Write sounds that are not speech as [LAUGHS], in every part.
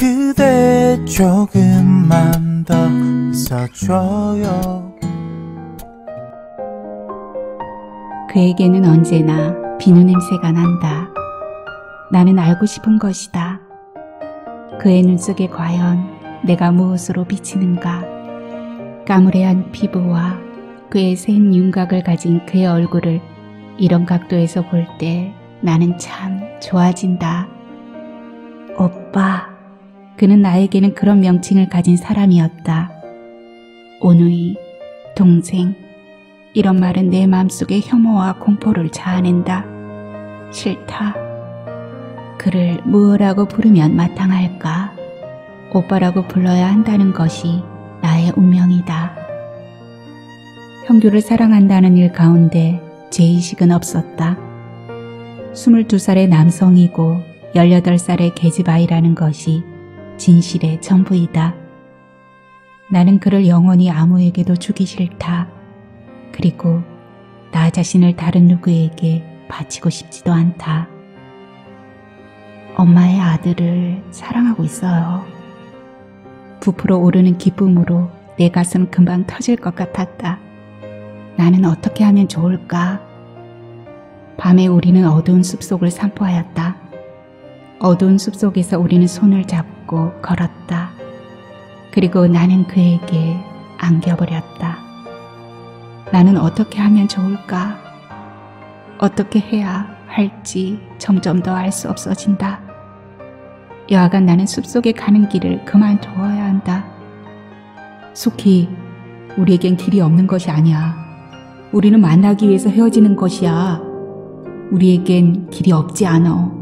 그대 조금만 더 있어줘요 그에게는 언제나 비누 냄새가 난다. 나는 알고 싶은 것이다. 그의 눈 속에 과연 내가 무엇으로 비치는가. 까무레한 피부와 그의 센 윤곽을 가진 그의 얼굴을 이런 각도에서 볼 때 나는 참 좋아진다. 오빠. 그는 나에게는 그런 명칭을 가진 사람이었다. 오누이, 동생, 이런 말은 내 마음속의 혐오와 공포를 자아낸다. 싫다. 그를 무엇라고 부르면 마땅할까? 오빠라고 불러야 한다는 것이 나의 운명이다. 형규를 사랑한다는 일 가운데 제의식은 없었다. 22살의 남성이고 18살의 계집아이라는 것이 진실의 전부이다. 나는 그를 영원히 아무에게도 주기 싫다. 그리고 나 자신을 다른 누구에게 바치고 싶지도 않다. 엄마의 아들을 사랑하고 있어요. 부풀어 오르는 기쁨으로 내 가슴 금방 터질 것 같았다. 나는 어떻게 하면 좋을까? 밤에 우리는 어두운 숲속을 산포하였다 어두운 숲속에서 우리는 손을 잡고 걸었다. 그리고 나는 그에게 안겨버렸다. 나는 어떻게 하면 좋을까? 어떻게 해야 할지 점점 더 알 수 없어진다. 여하간 나는 숲속에 가는 길을 그만두어야 한다. 속히 우리에겐 길이 없는 것이 아니야. 우리는 만나기 위해서 헤어지는 것이야. 우리에겐 길이 없지 않아.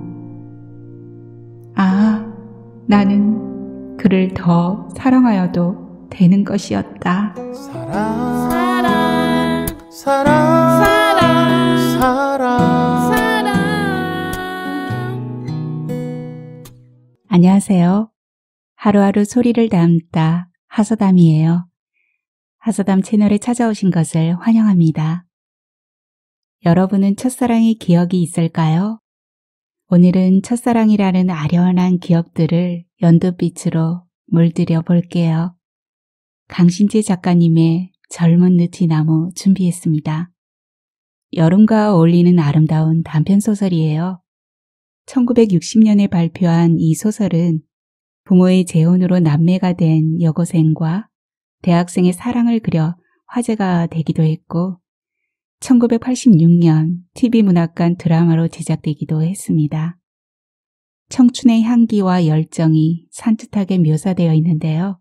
나는 그를 더 사랑하여도 되는 것이었다. 사랑, 사랑, 사랑, 사랑, 사랑, 사랑. 안녕하세요. 하루하루 소리를 담다 하서담이에요. 하서담 채널에 찾아오신 것을 환영합니다. 여러분은 첫사랑의 기억이 있을까요? 오늘은 첫사랑이라는 아련한 기억들을 연두빛으로 물들여 볼게요. 강신재 작가님의 젊은 느티나무 준비했습니다. 여름과 어울리는 아름다운 단편소설이에요. 1960년에 발표한 이 소설은 부모의 재혼으로 남매가 된 여고생과 대학생의 사랑을 그려 화제가 되기도 했고 1986년 TV문학관 드라마로 제작되기도 했습니다. 청춘의 향기와 열정이 산뜻하게 묘사되어 있는데요.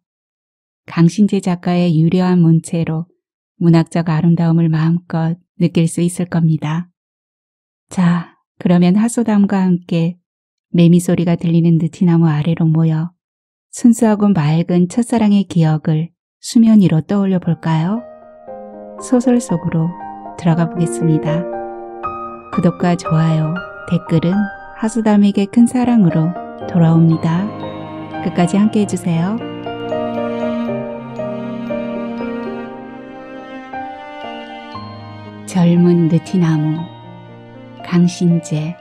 강신재 작가의 유려한 문체로 문학적 아름다움을 마음껏 느낄 수 있을 겁니다. 자, 그러면 하소담과 함께 매미 소리가 들리는 느티나무 아래로 모여 순수하고 맑은 첫사랑의 기억을 수면 위로 떠올려 볼까요? 소설 속으로 들어가 보겠습니다. 구독과 좋아요, 댓글은 하수담에게 큰 사랑으로 돌아옵니다. 끝까지 함께 해주세요. 젊은 느티나무 강신재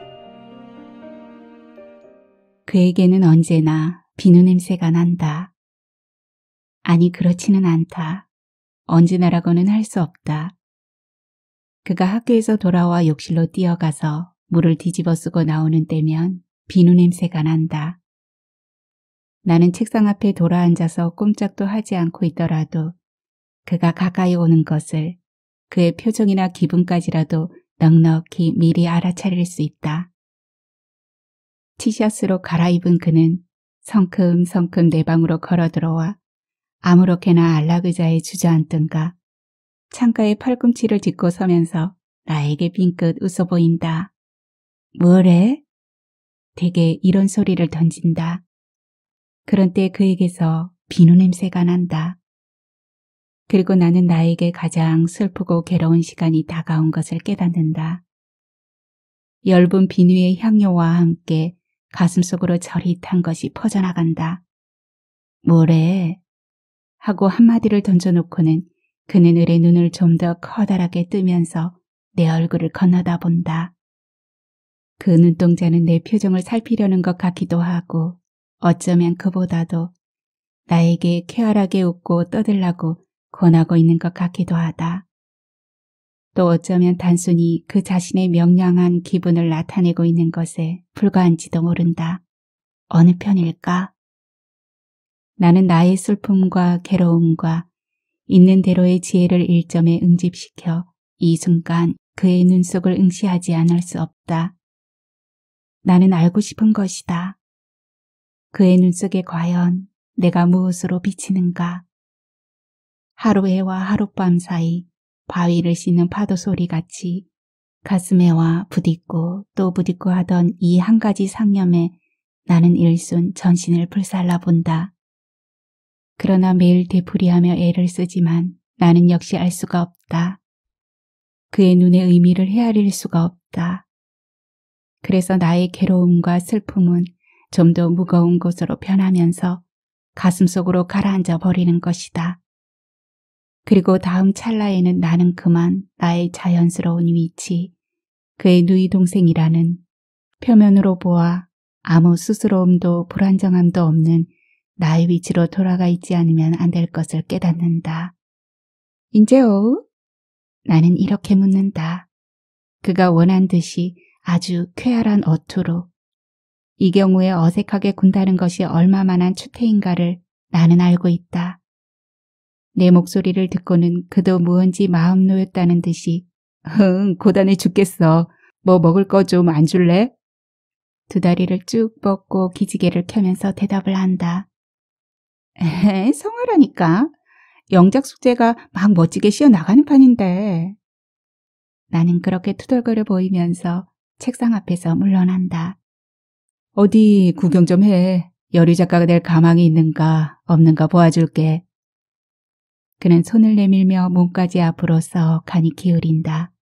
그에게는 언제나 비누 냄새가 난다. 아니 그렇지는 않다. 언제나라고는 할 수 없다. 그가 학교에서 돌아와 욕실로 뛰어가서 물을 뒤집어 쓰고 나오는 때면 비누 냄새가 난다. 나는 책상 앞에 돌아앉아서 꼼짝도 하지 않고 있더라도 그가 가까이 오는 것을 그의 표정이나 기분까지라도 넉넉히 미리 알아차릴 수 있다. 티셔츠로 갈아입은 그는 성큼성큼 내 방으로 걸어 들어와 아무렇게나 안락의자에 주저앉든가 창가의 팔꿈치를 짚고 서면서 나에게 빙긋 웃어 보인다. 뭐래? 되게 이런 소리를 던진다. 그런 때 그에게서 비누 냄새가 난다. 그리고 나는 나에게 가장 슬프고 괴로운 시간이 다가온 것을 깨닫는다. 엷은 비누의 향료와 함께 가슴속으로 저릿한 것이 퍼져나간다. 뭐래? 하고 한마디를 던져놓고는 그는 을의 눈을 좀 더 커다랗게 뜨면서 내 얼굴을 건너다 본다. 그 눈동자는 내 표정을 살피려는 것 같기도 하고 어쩌면 그보다도 나에게 쾌활하게 웃고 떠들라고 권하고 있는 것 같기도 하다. 또 어쩌면 단순히 그 자신의 명량한 기분을 나타내고 있는 것에 불과한지도 모른다. 어느 편일까? 나는 나의 슬픔과 괴로움과 있는 대로의 지혜를 일점에 응집시켜 이 순간 그의 눈속을 응시하지 않을 수 없다. 나는 알고 싶은 것이다. 그의 눈속에 과연 내가 무엇으로 비치는가? 하루해와 하룻밤 사이 바위를 씻는 파도 소리같이 가슴에와 부딪고 또 부딪고 하던 이 한 가지 상념에 나는 일순 전신을 불살라 본다. 그러나 매일 되풀이하며 애를 쓰지만 나는 역시 알 수가 없다. 그의 눈의 의미를 헤아릴 수가 없다. 그래서 나의 괴로움과 슬픔은 좀 더 무거운 곳으로 변하면서 가슴속으로 가라앉아 버리는 것이다. 그리고 다음 찰나에는 나는 그만 나의 자연스러운 위치, 그의 누이 동생이라는 표면으로 보아 아무 스스러움도 불안정함도 없는 나의 위치로 돌아가 있지 않으면 안 될 것을 깨닫는다. 인제오? 나는 이렇게 묻는다. 그가 원한 듯이 아주 쾌활한 어투로 이 경우에 어색하게 군다는 것이 얼마만한 추태인가를 나는 알고 있다. 내 목소리를 듣고는 그도 무언지 마음 놓였다는 듯이 흥 고단해 죽겠어. 뭐 먹을 거 좀 안 줄래? 두 다리를 쭉 뻗고 기지개를 켜면서 대답을 한다. 에헤, 성화라니까. 영작 숙제가 막 멋지게 쉬어나가는 판인데. 나는 그렇게 투덜거려 보이면서 책상 앞에서 물러난다. 어디 구경 좀 해. 여류 작가가 될 가망이 있는가 없는가 보아줄게. 그는 손을 내밀며 몸까지 앞으로 썩 간이 기울인다.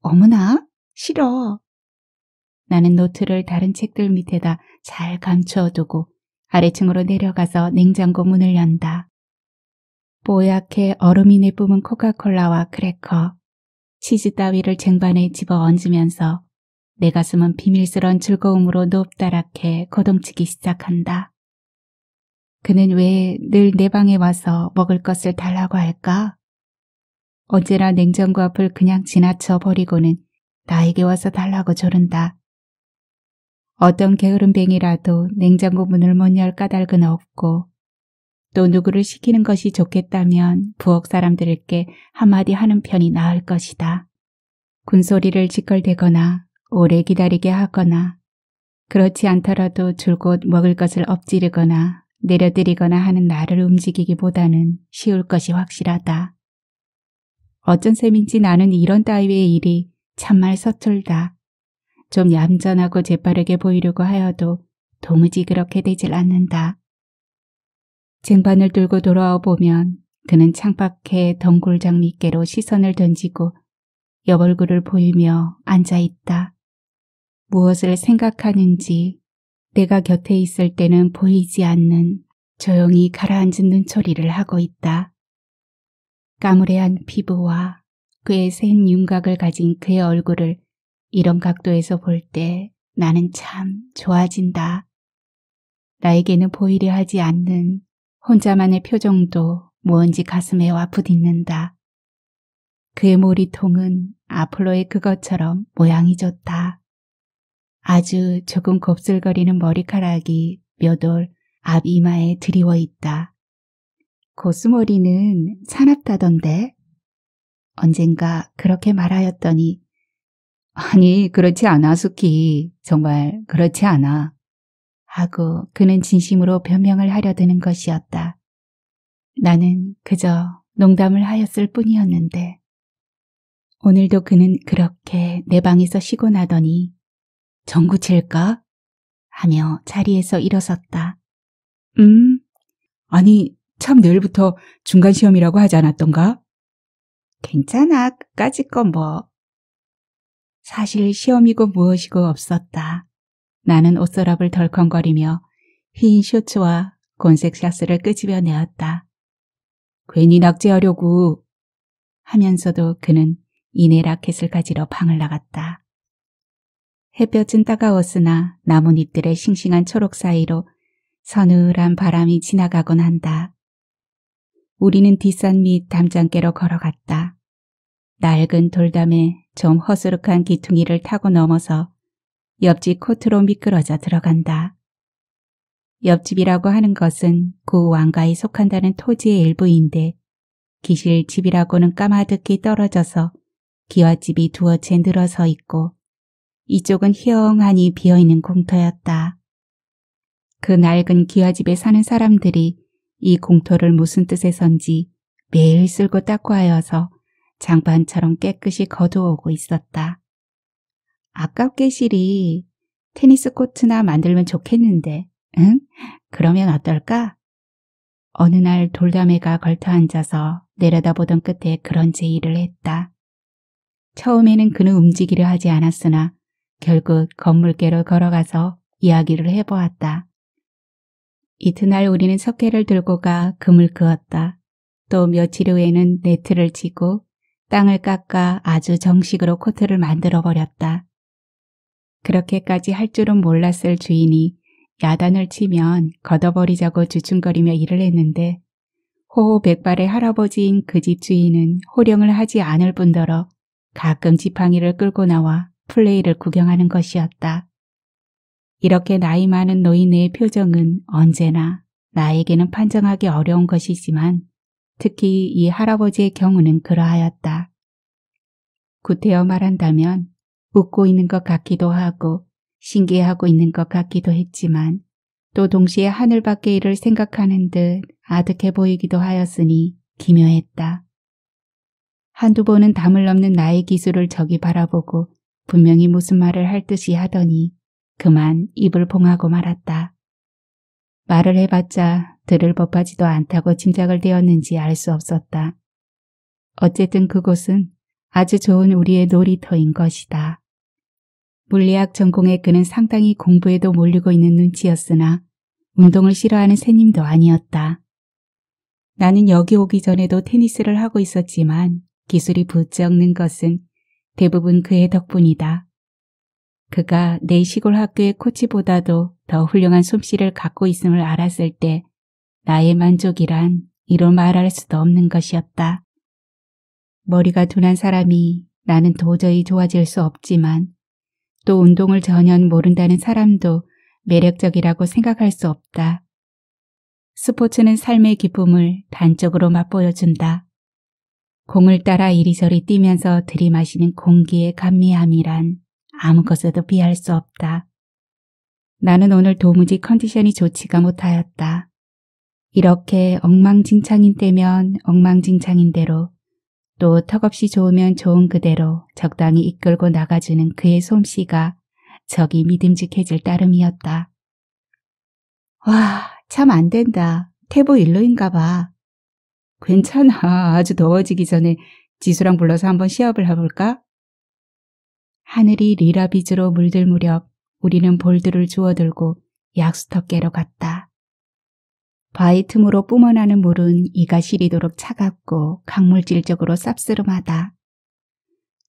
어머나 싫어. 나는 노트를 다른 책들 밑에다 잘 감춰두고 아래층으로 내려가서 냉장고 문을 연다. 뽀얗게 얼음이 내뿜은 코카콜라와 크래커, 치즈 따위를 쟁반에 집어 얹으면서 내 가슴은 비밀스런 즐거움으로 높다랗게 거동치기 시작한다. 그는 왜 늘 내 방에 와서 먹을 것을 달라고 할까? 언제나 냉장고 앞을 그냥 지나쳐 버리고는 나에게 와서 달라고 조른다. 어떤 게으름뱅이라도 냉장고 문을 못 열 까닭은 없고 또 누구를 시키는 것이 좋겠다면 부엌 사람들께 한마디 하는 편이 나을 것이다. 군소리를 짓걸대거나 오래 기다리게 하거나 그렇지 않더라도 줄곧 먹을 것을 엎지르거나 내려드리거나 하는 나를 움직이기보다는 쉬울 것이 확실하다. 어쩐 셈인지 나는 이런 따위의 일이 참말 서툴다. 좀 얌전하고 재빠르게 보이려고 하여도 도무지 그렇게 되질 않는다. 쟁반을 들고 돌아와 보면 그는 창밖에 덩굴장미께로 시선을 던지고 여벌굴을 보이며 앉아있다. 무엇을 생각하는지 내가 곁에 있을 때는 보이지 않는 조용히 가라앉은 눈초리를 하고 있다. 까무레한 피부와 그의 센 윤곽을 가진 그의 얼굴을 이런 각도에서 볼 때 나는 참 좋아진다. 나에게는 보이려 하지 않는 혼자만의 표정도 무언지 가슴에 와부딛는다 그의 머리통은 아폴로의 그것처럼 모양이 좋다. 아주 조금 곱슬거리는 머리카락이 몇 올 앞 이마에 드리워 있다. 고수머리는 사납다던데. 언젠가 그렇게 말하였더니 아니, 그렇지 않아, 숙희. 정말 그렇지 않아. 하고 그는 진심으로 변명을 하려 드는 것이었다. 나는 그저 농담을 하였을 뿐이었는데 오늘도 그는 그렇게 내 방에서 쉬고 나더니 정구 칠까? 하며 자리에서 일어섰다. 음? 아니, 참 내일부터 중간시험이라고 하지 않았던가? 괜찮아, 끝까지 건 뭐. 사실 시험이고 무엇이고 없었다. 나는 옷서랍을 덜컹거리며 흰 셔츠와 곤색 샷스를 끄집어 내었다. 괜히 낙제하려고 하면서도 그는 이내 라켓을 가지러 방을 나갔다. 햇볕은 따가웠으나 나뭇잎들의 싱싱한 초록 사이로 서늘한 바람이 지나가곤 한다. 우리는 뒷산 및 담장깨로 걸어갔다. 낡은 돌담에 좀 허수룩한 기퉁이를 타고 넘어서 옆집 코트로 미끄러져 들어간다. 옆집이라고 하는 것은 구 그 왕가에 속한다는 토지의 일부인데 기실집이라고는 까마득히 떨어져서 기와집이 두어 채 늘어서 있고 이쪽은 희엉하니 비어있는 공터였다. 그 낡은 기와집에 사는 사람들이 이 공터를 무슨 뜻에선지 매일 쓸고 닦고 하여서 장판처럼 깨끗이 거두어오고 있었다. 아깝게 실이 테니스 코트나 만들면 좋겠는데, 응? 그러면 어떨까? 어느 날 돌담에가 걸터 앉아서 내려다보던 끝에 그런 제의를 했다. 처음에는 그는 움직이려 하지 않았으나 결국 건물계로 걸어가서 이야기를 해보았다. 이튿날 우리는 석회를 들고 가 금을 그었다. 또 며칠 후에는 네트를 치고 땅을 깎아 아주 정식으로 코트를 만들어 버렸다. 그렇게까지 할 줄은 몰랐을 주인이 야단을 치면 걷어버리자고 주춤거리며 일을 했는데 호호백발의 할아버지인 그 집 주인은 호령을 하지 않을 뿐더러 가끔 지팡이를 끌고 나와 플레이를 구경하는 것이었다. 이렇게 나이 많은 노인의 표정은 언제나 나에게는 판정하기 어려운 것이지만 특히 이 할아버지의 경우는 그러하였다. 구태여 말한다면 웃고 있는 것 같기도 하고 신기해하고 있는 것 같기도 했지만 또 동시에 하늘 밖의 일을 생각하는 듯 아득해 보이기도 하였으니 기묘했다. 한두 번은 담을 넘는 나의 기술을 저기 바라보고 분명히 무슨 말을 할 듯이 하더니 그만 입을 봉하고 말았다. 말을 해봤자 들을 법하지도 않다고 짐작을 되었는지 알 수 없었다. 어쨌든 그곳은 아주 좋은 우리의 놀이터인 것이다. 물리학 전공의 그는 상당히 공부에도 몰리고 있는 눈치였으나 운동을 싫어하는 새님도 아니었다. 나는 여기 오기 전에도 테니스를 하고 있었지만 기술이 부쩍는 것은 대부분 그의 덕분이다. 그가 내 시골 학교의 코치보다도 더 훌륭한 솜씨를 갖고 있음을 알았을 때 나의 만족이란 이로 말할 수도 없는 것이었다. 머리가 둔한 사람이 나는 도저히 좋아질 수 없지만 또 운동을 전혀 모른다는 사람도 매력적이라고 생각할 수 없다. 스포츠는 삶의 기쁨을 단적으로 맛보여준다. 공을 따라 이리저리 뛰면서 들이마시는 공기의 감미함이란 아무 것에도 비할 수 없다. 나는 오늘 도무지 컨디션이 좋지가 못하였다. 이렇게 엉망진창인 때면 엉망진창인 대로 또 턱없이 좋으면 좋은 그대로 적당히 이끌고 나가주는 그의 솜씨가 적이 믿음직해질 따름이었다. 와, 참 안 된다. 태보 일로인가 봐. 괜찮아. 아주 더워지기 전에 지수랑 불러서 한번 시합을 해볼까? 하늘이 리라비즈로 물들 무렵 우리는 볼들을 주워들고 약수터 깨로 갔다. 바위 틈으로 뿜어나는 물은 이가 시리도록 차갑고 강물질적으로 쌉스름하다.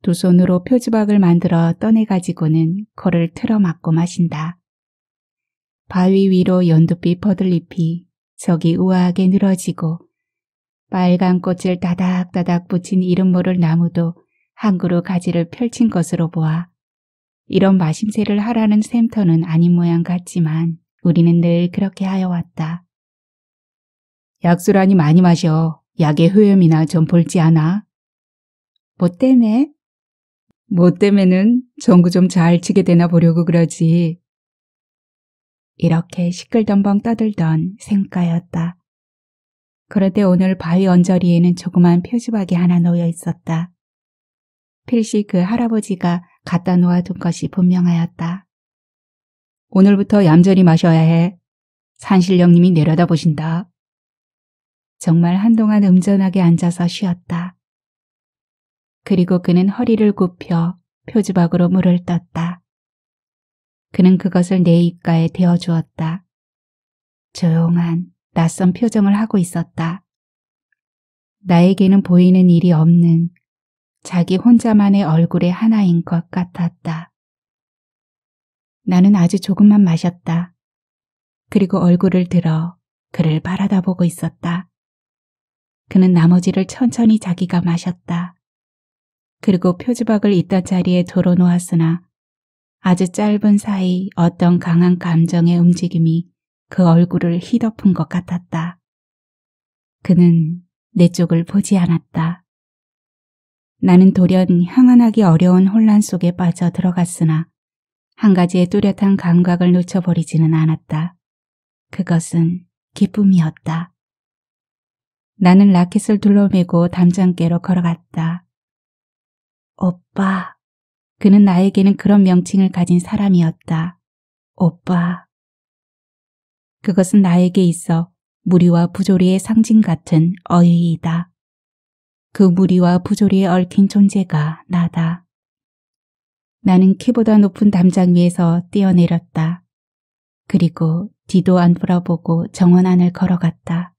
두 손으로 표주박을 만들어 떠내가지고는 코를 틀어막고 마신다. 바위 위로 연두빛 버들잎이 저기 우아하게 늘어지고 빨간 꽃을 다닥다닥 붙인 이름 모를 나무도 한 그루 가지를 펼친 것으로 보아 이런 마심새를 하라는 샘터는 아닌 모양 같지만 우리는 늘 그렇게 하여 왔다. 약수라니 많이 마셔. 약의 효염이나 좀 볼지 않아? 뭐 때문에? 뭐 때문에는 전구 좀 잘 치게 되나 보려고 그러지. 이렇게 시끌덤벙 떠들던 생가였다. 그런데 오늘 바위 언저리에는 조그만 표지박이 하나 놓여 있었다. 필시 그 할아버지가 갖다 놓아둔 것이 분명하였다. 오늘부터 얌전히 마셔야 해. 산신령님이 내려다보신다. 정말 한동안 음전하게 앉아서 쉬었다. 그리고 그는 허리를 굽혀 표지박으로 물을 떴다. 그는 그것을 내 입가에 대어주었다. 조용한 낯선 표정을 하고 있었다. 나에게는 보이는 일이 없는 자기 혼자만의 얼굴의 하나인 것 같았다. 나는 아주 조금만 마셨다. 그리고 얼굴을 들어 그를 바라다보고 있었다. 그는 나머지를 천천히 자기가 마셨다. 그리고 표지박을 있던 자리에 도로 놓았으나 아주 짧은 사이 어떤 강한 감정의 움직임이 그 얼굴을 휘덮은 것 같았다. 그는 내 쪽을 보지 않았다. 나는 돌연 항안하기 어려운 혼란 속에 빠져 들어갔으나 한 가지의 뚜렷한 감각을 놓쳐버리지는 않았다. 그것은 기쁨이었다. 나는 라켓을 둘러매고 담장깨로 걸어갔다. 오빠. 그는 나에게는 그런 명칭을 가진 사람이었다. 오빠. 그것은 나에게 있어 무리와 부조리의 상징 같은 어휘이다. 그 무리와 부조리에 얽힌 존재가 나다. 나는 키보다 높은 담장 위에서 뛰어내렸다. 그리고 뒤도 안 돌아보고 정원 안을 걸어갔다.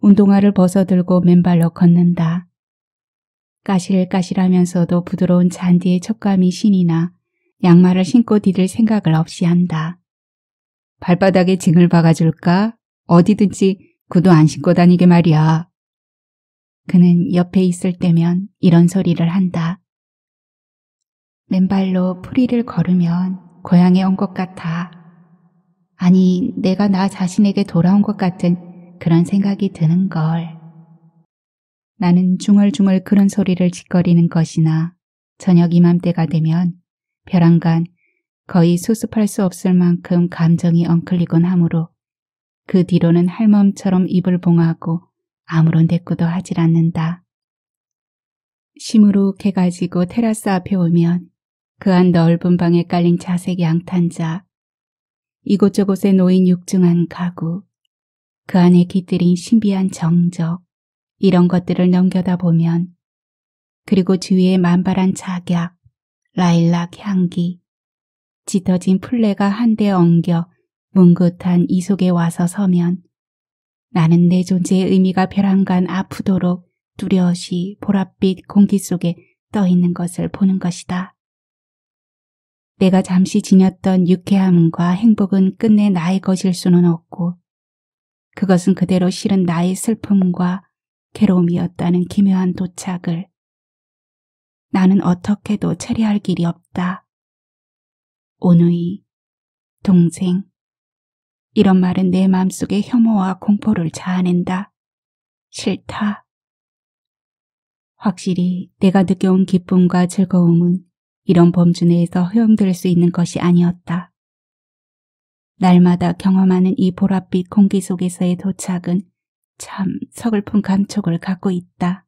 운동화를 벗어들고 맨발로 걷는다. 까실까실하면서도 부드러운 잔디의 촉감이 신이나 양말을 신고 디딜 생각을 없이 한다. 발바닥에 징을 박아줄까? 어디든지 구두안 신고 다니게 말이야. 그는 옆에 있을 때면 이런 소리를 한다. 맨발로 풀이를 걸으면 고향에 온 것 같아. 아니, 내가 나 자신에게 돌아온 것 같은 그런 생각이 드는 걸. 나는 중얼중얼 그런 소리를 짓거리는 것이나 저녁 이맘때가 되면 벼랑간 거의 수습할 수 없을 만큼 감정이 엉클리곤 하므로 그 뒤로는 할멈처럼 입을 봉하고 아무런 대꾸도 하질 않는다. 심으로 캐 가지고 테라스 앞에 오면 그 안 넓은 방에 깔린 자색 양탄자, 이곳저곳에 놓인 육중한 가구, 그 안에 깃들인 신비한 정적, 이런 것들을 넘겨다 보면 그리고 주위에 만발한 작약, 라일락 향기, 짙어진 풀레가 한데 엉겨 뭉긋한 이속에 와서 서면 나는 내 존재의 의미가 벼랑간 아프도록 뚜렷이 보랏빛 공기 속에 떠 있는 것을 보는 것이다. 내가 잠시 지녔던 유쾌함과 행복은 끝내 나의 것일 수는 없고 그것은 그대로 실은 나의 슬픔과 괴로움이었다는 기묘한 도착을 나는 어떻게도 처리할 길이 없다. 오누이, 동생, 이런 말은 내 마음속의 혐오와 공포를 자아낸다. 싫다. 확실히 내가 느껴온 기쁨과 즐거움은 이런 범주 내에서 허용될 수 있는 것이 아니었다. 날마다 경험하는 이 보랏빛 공기 속에서의 도착은 참 서글픈 감촉을 갖고 있다.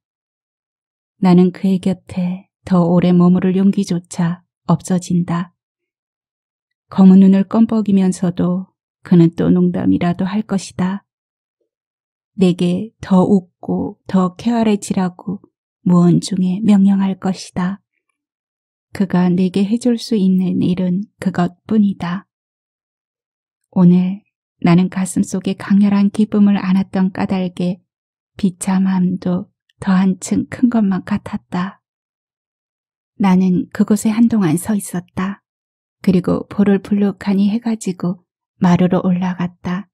나는 그의 곁에 더 오래 머무를 용기조차 없어진다. 검은 눈을 껌뻑이면서도 그는 또 농담이라도 할 것이다. 내게 더 웃고 더 쾌활해지라고 무언중에 명령할 것이다. 그가 내게 해줄 수 있는 일은 그것뿐이다. 오늘 나는 가슴 속에 강렬한 기쁨을 안았던 까닭에 비참함도 더 한층 큰 것만 같았다. 나는 그곳에 한동안 서 있었다. 그리고 볼을 불룩하니 해가지고 마루로 올라갔다.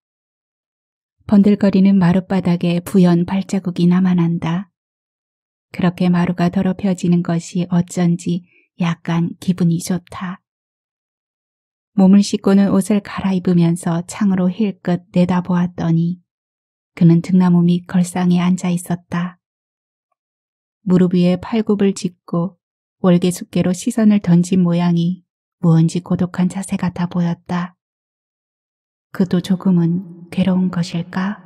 번들거리는 마룻바닥에 부연 발자국이 남아난다. 그렇게 마루가 더럽혀지는 것이 어쩐지 약간 기분이 좋다. 몸을 씻고는 옷을 갈아입으면서 창으로 힐끗 내다보았더니 그는 등나무 밑 걸상에 앉아 있었다. 무릎 위에 팔굽을 짚고 월계숙계로 시선을 던진 모양이 무언지 고독한 자세 같아 보였다. 그도 조금은 괴로운 것일까?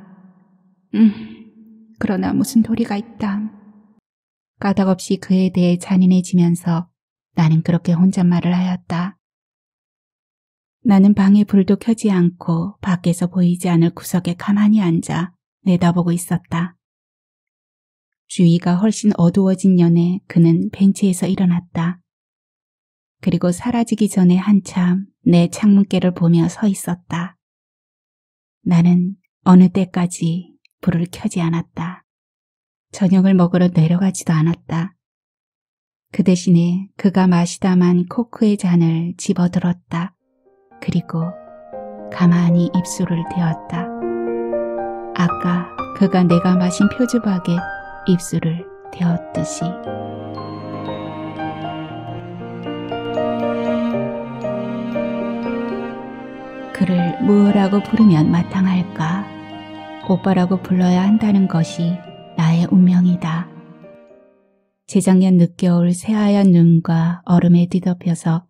음, 그러나 무슨 도리가 있다. 까닭없이 그에 대해 잔인해지면서 나는 그렇게 혼잣말을 하였다. 나는 방에 불도 켜지 않고 밖에서 보이지 않을 구석에 가만히 앉아 내다보고 있었다. 주위가 훨씬 어두워진 연에 그는 벤치에서 일어났다. 그리고 사라지기 전에 한참 내창문길을 보며 서 있었다. 나는 어느 때까지 불을 켜지 않았다. 저녁을 먹으러 내려가지도 않았다. 그 대신에 그가 마시다만 코크의 잔을 집어들었다. 그리고 가만히 입술을 대었다. 아까 그가 내가 마신 표주박에 입술을 대었듯이 그를 뭐라고 부르면 마땅할까? 오빠라고 불러야 한다는 것이 나의 운명이다. 재작년 늦겨울 새하얀 눈과 얼음에 뒤덮여서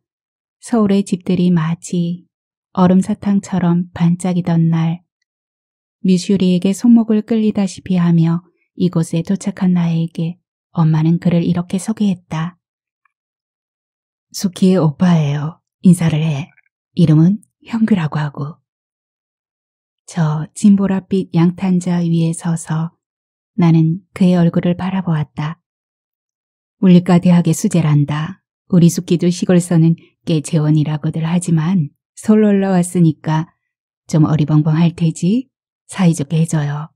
서울의 집들이 마치 얼음사탕처럼 반짝이던 날 미슈리에게 손목을 끌리다시피 하며 이곳에 도착한 나에게 엄마는 그를 이렇게 소개했다. 수키의 오빠예요. 인사를 해. 이름은 형규라고 하고 저 진보랏빛 양탄자 위에 서서 나는 그의 얼굴을 바라보았다. 울리가 대학의 수재란다. 우리 숙기도 시골서는 꽤 재원이라고들 하지만 솔로 올라왔으니까 좀 어리벙벙할 테지 사이좋게 해줘요.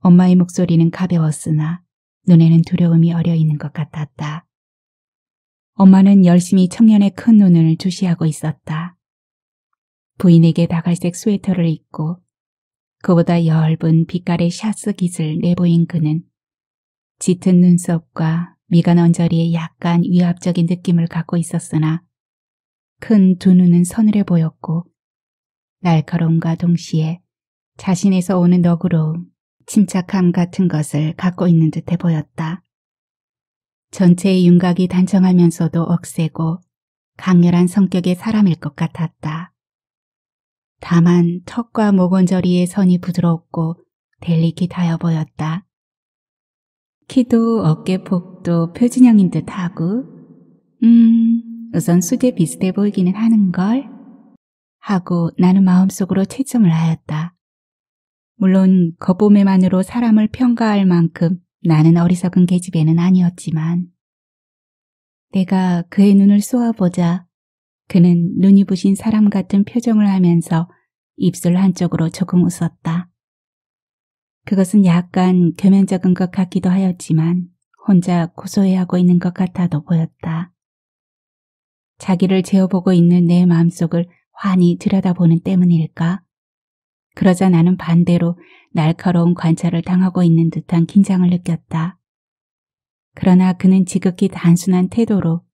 엄마의 목소리는 가벼웠으나 눈에는 두려움이 어려 있는 것 같았다. 엄마는 열심히 청년의 큰 눈을 주시하고 있었다. 부인에게 다갈색 스웨터를 입고 그보다 엷은 빛깔의 샤스 깃을 내보인 그는 짙은 눈썹과 미간 언저리에 약간 위압적인 느낌을 갖고 있었으나 큰 두 눈은 서늘해 보였고 날카로움과 동시에 자신에서 오는 너그러움, 침착함 같은 것을 갖고 있는 듯해 보였다. 전체의 윤곽이 단정하면서도 억세고 강렬한 성격의 사람일 것 같았다. 다만 턱과 모건저리의 선이 부드럽고 델리킷하여 보였다. 키도 어깨폭도 표준형인 듯하고 음, 우선 수제 비슷해 보이기는 하는걸? 하고 나는 마음속으로 채점을 하였다. 물론 겉보매만으로 사람을 평가할 만큼 나는 어리석은 계집애는 아니었지만 내가 그의 눈을 쏘아보자 그는 눈이 부신 사람 같은 표정을 하면서 입술 한쪽으로 조금 웃었다. 그것은 약간 교면적인 것 같기도 하였지만 혼자 고소해하고 있는 것 같아도 보였다. 자기를 재어보고 있는 내 마음속을 환히 들여다보는 때문일까? 그러자 나는 반대로 날카로운 관찰을 당하고 있는 듯한 긴장을 느꼈다. 그러나 그는 지극히 단순한 태도로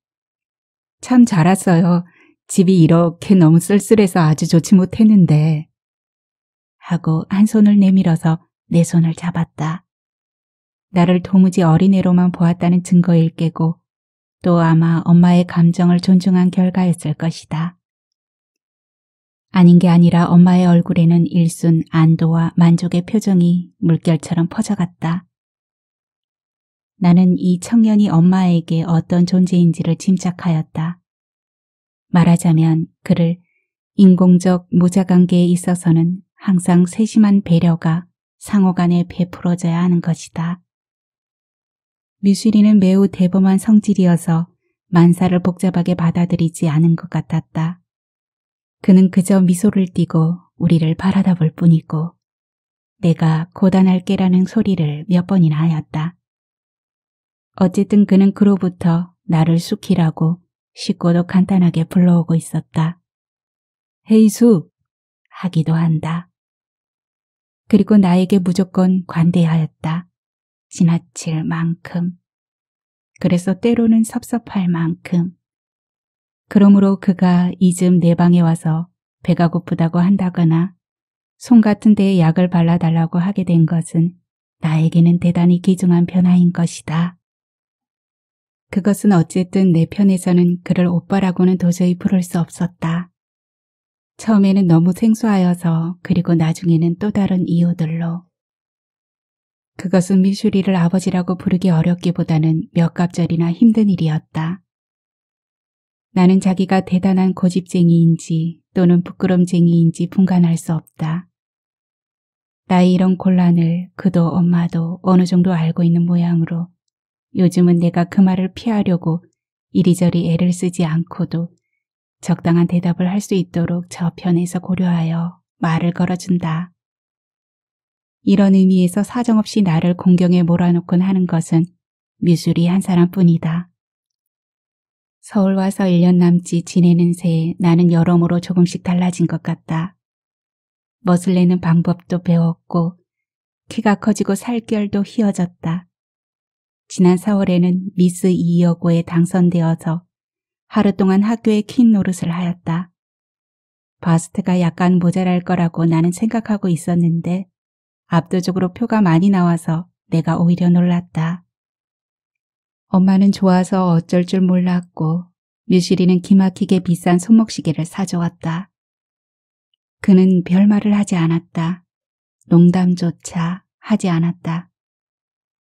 참 잘 왔어요. 집이 이렇게 너무 쓸쓸해서 아주 좋지 못했는데 하고 한 손을 내밀어서 내 손을 잡았다. 나를 도무지 어린애로만 보았다는 증거일 게고 또 아마 엄마의 감정을 존중한 결과였을 것이다. 아닌 게 아니라 엄마의 얼굴에는 일순 안도와 만족의 표정이 물결처럼 퍼져갔다. 나는 이 청년이 엄마에게 어떤 존재인지를 짐작하였다. 말하자면 그를 인공적 모자관계에 있어서는 항상 세심한 배려가 상호 간에 베풀어져야 하는 것이다. 미술리는 매우 대범한 성질이어서 만사를 복잡하게 받아들이지 않은 것 같았다. 그는 그저 미소를 띠고 우리를 바라다 볼 뿐이고 내가 고단할게라는 소리를 몇 번이나 하였다. 어쨌든 그는 그로부터 나를 숙히라고 식구도 간단하게 불러오고 있었다. 헤이수! 하기도 한다. 그리고 나에게 무조건 관대하였다. 지나칠 만큼. 그래서 때로는 섭섭할 만큼. 그러므로 그가 이쯤 내 방에 와서 배가 고프다고 한다거나 손 같은 데에 약을 발라달라고 하게 된 것은 나에게는 대단히 귀중한 변화인 것이다. 그것은 어쨌든 내 편에서는 그를 오빠라고는 도저히 부를 수 없었다. 처음에는 너무 생소하여서 그리고 나중에는 또 다른 이유들로. 그것은 미슈리를 아버지라고 부르기 어렵기보다는 몇 갑절이나 힘든 일이었다. 나는 자기가 대단한 고집쟁이인지 또는 부끄럼쟁이인지 분간할 수 없다. 나의 이런 곤란을 그도 엄마도 어느 정도 알고 있는 모양으로 요즘은 내가 그 말을 피하려고 이리저리 애를 쓰지 않고도 적당한 대답을 할 수 있도록 저편에서 고려하여 말을 걸어준다. 이런 의미에서 사정없이 나를 공경에 몰아놓곤 하는 것은 미술이한 사람뿐이다. 서울 와서 1년 남짓 지내는 새에 나는 여러모로 조금씩 달라진 것 같다. 멋을 내는 방법도 배웠고 키가 커지고 살결도 휘어졌다. 지난 4월에는 미스 이여고에 당선되어서 하루 동안 학교에퀸 노릇을 하였다. 바스트가 약간 모자랄 거라고 나는 생각하고 있었는데 압도적으로 표가 많이 나와서 내가 오히려 놀랐다. 엄마는 좋아서 어쩔 줄 몰랐고 뮤시리는 기막히게 비싼 손목시계를 사줘왔다 그는 별말을 하지 않았다. 농담조차 하지 않았다.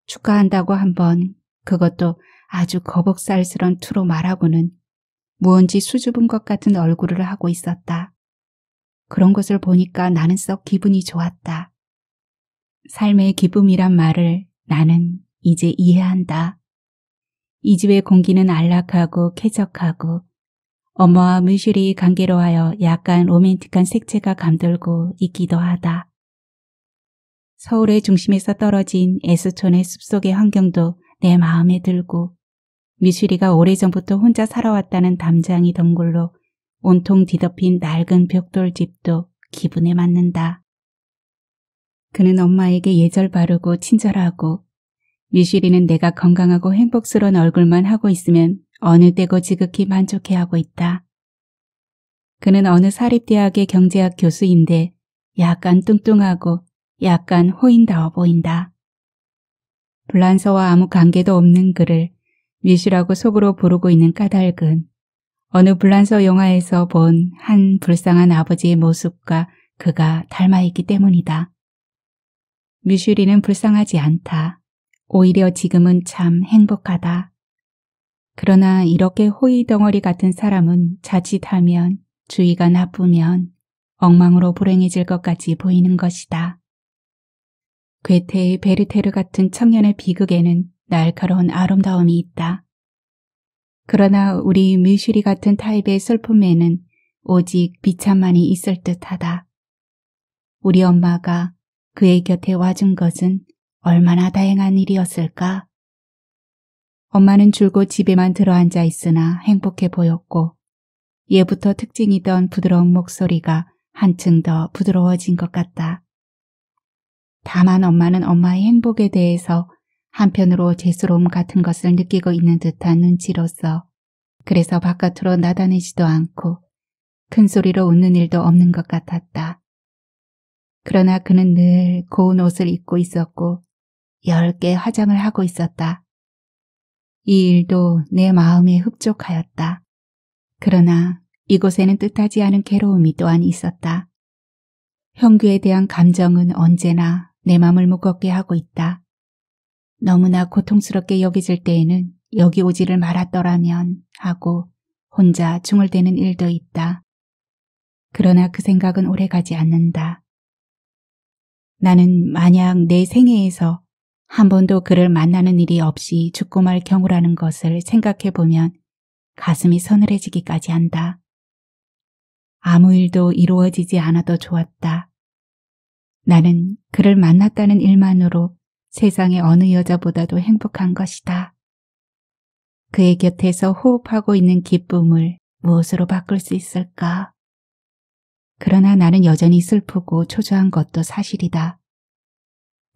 축하한다고 한번 그것도 아주 거북살스런 투로 말하고는 무언지 수줍은 것 같은 얼굴을 하고 있었다. 그런 것을 보니까 나는 썩 기분이 좋았다. 삶의 기쁨이란 말을 나는 이제 이해한다. 이 집의 공기는 안락하고 쾌적하고 엄마와 물실이 관계로 하여 약간 로맨틱한 색채가 감돌고 있기도 하다. 서울의 중심에서 떨어진 에스촌의 숲속의 환경도 내 마음에 들고 미슈리가 오래전부터 혼자 살아왔다는 담장이 덩굴로 온통 뒤덮인 낡은 벽돌집도 기분에 맞는다. 그는 엄마에게 예절 바르고 친절하고 미슈리는 내가 건강하고 행복스러운 얼굴만 하고 있으면 어느 때고 지극히 만족해하고 있다. 그는 어느 사립대학의 경제학 교수인데 약간 뚱뚱하고 약간 호인다워 보인다. 블란서와 아무 관계도 없는 그를 미슈라고 속으로 부르고 있는 까닭은 어느 블란서 영화에서 본 한 불쌍한 아버지의 모습과 그가 닮아있기 때문이다. 미슈리는 불쌍하지 않다. 오히려 지금은 참 행복하다. 그러나 이렇게 호의 덩어리 같은 사람은 자칫하면 주의가 나쁘면 엉망으로 불행해질 것까지 보이는 것이다. 괴테의 베르테르 같은 청년의 비극에는 날카로운 아름다움이 있다. 그러나 우리 미슈리 같은 타입의 슬픔에는 오직 비참만이 있을 듯하다. 우리 엄마가 그의 곁에 와준 것은 얼마나 다행한 일이었을까? 엄마는 줄곧 집에만 들어앉아 있으나 행복해 보였고 예부터 특징이던 부드러운 목소리가 한층 더 부드러워진 것 같다. 다만 엄마는 엄마의 행복에 대해서 한편으로 죄스러움 같은 것을 느끼고 있는 듯한 눈치로서 그래서 바깥으로 나다니지도 않고 큰 소리로 웃는 일도 없는 것 같았다. 그러나 그는 늘 고운 옷을 입고 있었고 열 개 화장을 하고 있었다. 이 일도 내 마음에 흡족하였다. 그러나 이곳에는 뜻하지 않은 괴로움이 또한 있었다. 형규에 대한 감정은 언제나 내 맘을 무겁게 하고 있다. 너무나 고통스럽게 여기질 때에는 여기 오지를 말았더라면 하고 혼자 중얼대는 일도 있다. 그러나 그 생각은 오래가지 않는다. 나는 만약 내 생애에서 한 번도 그를 만나는 일이 없이 죽고 말 경우라는 것을 생각해보면 가슴이 서늘해지기까지 한다. 아무 일도 이루어지지 않아도 좋았다. 나는 그를 만났다는 일만으로 세상의 어느 여자보다도 행복한 것이다. 그의 곁에서 호흡하고 있는 기쁨을 무엇으로 바꿀 수 있을까? 그러나 나는 여전히 슬프고 초조한 것도 사실이다.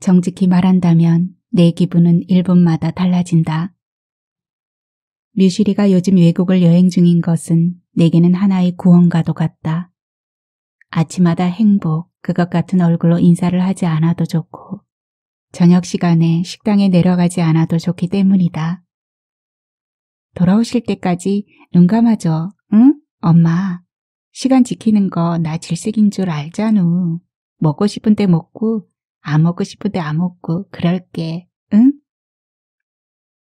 정직히 말한다면 내 기분은 일분마다 달라진다. 뮤시리가 요즘 외국을 여행 중인 것은 내게는 하나의 구원과도 같다. 아침마다 행복, 그것 같은 얼굴로 인사를 하지 않아도 좋고 저녁 시간에 식당에 내려가지 않아도 좋기 때문이다. 돌아오실 때까지 눈 감아줘, 응? 엄마. 시간 지키는 거 나 질색인 줄 알잖우. 먹고 싶은 때 먹고 안 먹고 싶은 때 안 먹고 그럴게, 응?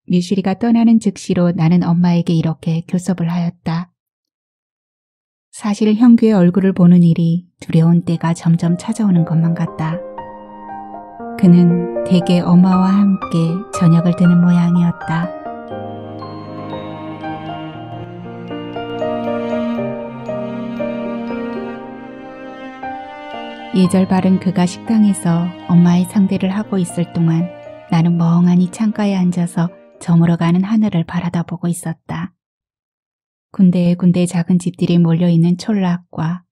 뮤실리가 떠나는 즉시로 나는 엄마에게 이렇게 교섭을 하였다. 사실 형규의 얼굴을 보는 일이 두려운 때가 점점 찾아오는 것만 같다. 그는 대개 엄마와 함께 저녁을 드는 모양이었다. 예절바른 그가 식당에서 엄마의 상대를 하고 있을 동안 나는 멍하니 창가에 앉아서 저물어가는 하늘을 바라다 보고 있었다. 군데군데 작은 집들이 몰려있는 촌락과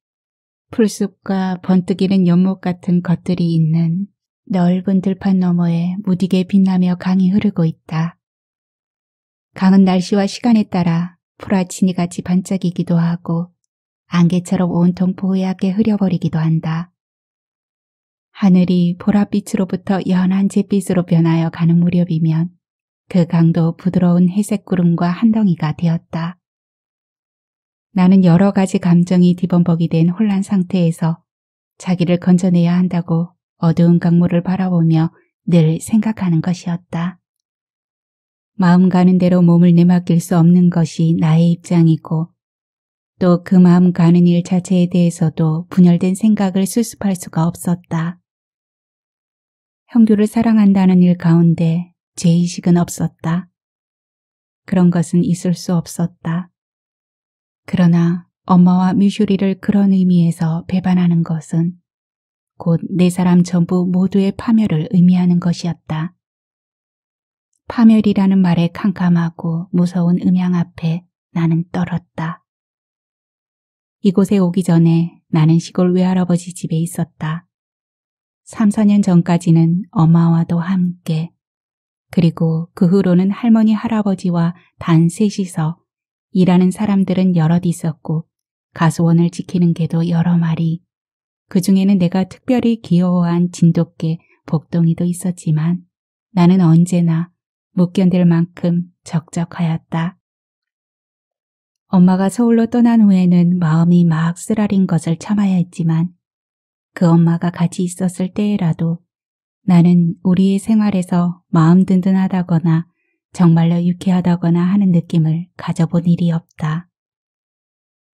풀숲과 번뜩 이는 연못 같은 것들이 있는 넓은 들판 너머에 무디게 빛나며 강이 흐르고 있다. 강은 날씨와 시간에 따라 프라치니같이 반짝이기도 하고 안개처럼 온통 보약게 흐려버리기도 한다. 하늘이 보랏빛으로부터 연한 잿빛으로 변하여 가는 무렵이면 그 강도 부드러운 회색 구름과 한 덩이가 되었다. 나는 여러 가지 감정이 뒤범벅이 된 혼란 상태에서 자기를 건져내야 한다고 어두운 강물을 바라보며 늘 생각하는 것이었다. 마음 가는 대로 몸을 내맡길 수 없는 것이 나의 입장이고 또 그 마음 가는 일 자체에 대해서도 분열된 생각을 수습할 수가 없었다. 형교를 사랑한다는 일 가운데 제의식은 없었다. 그런 것은 있을 수 없었다. 그러나 엄마와 뮤슈리를 그런 의미에서 배반하는 것은 곧 네 사람 전부 모두의 파멸을 의미하는 것이었다. 파멸이라는 말에 캄캄하고 무서운 음향 앞에 나는 떨었다. 이곳에 오기 전에 나는 시골 외할아버지 집에 있었다. 3, 4년 전까지는 엄마와도 함께 그리고 그 후로는 할머니 할아버지와 단 셋이서 일하는 사람들은 여럿 있었고 가수원을 지키는 개도 여러 마리 그 중에는 내가 특별히 귀여워한 진돗개 복동이도 있었지만 나는 언제나 못 견딜 만큼 적적하였다. 엄마가 서울로 떠난 후에는 마음이 막 쓰라린 것을 참아야 했지만 그 엄마가 같이 있었을 때에라도 나는 우리의 생활에서 마음 든든하다거나 정말로 유쾌하다거나 하는 느낌을 가져본 일이 없다.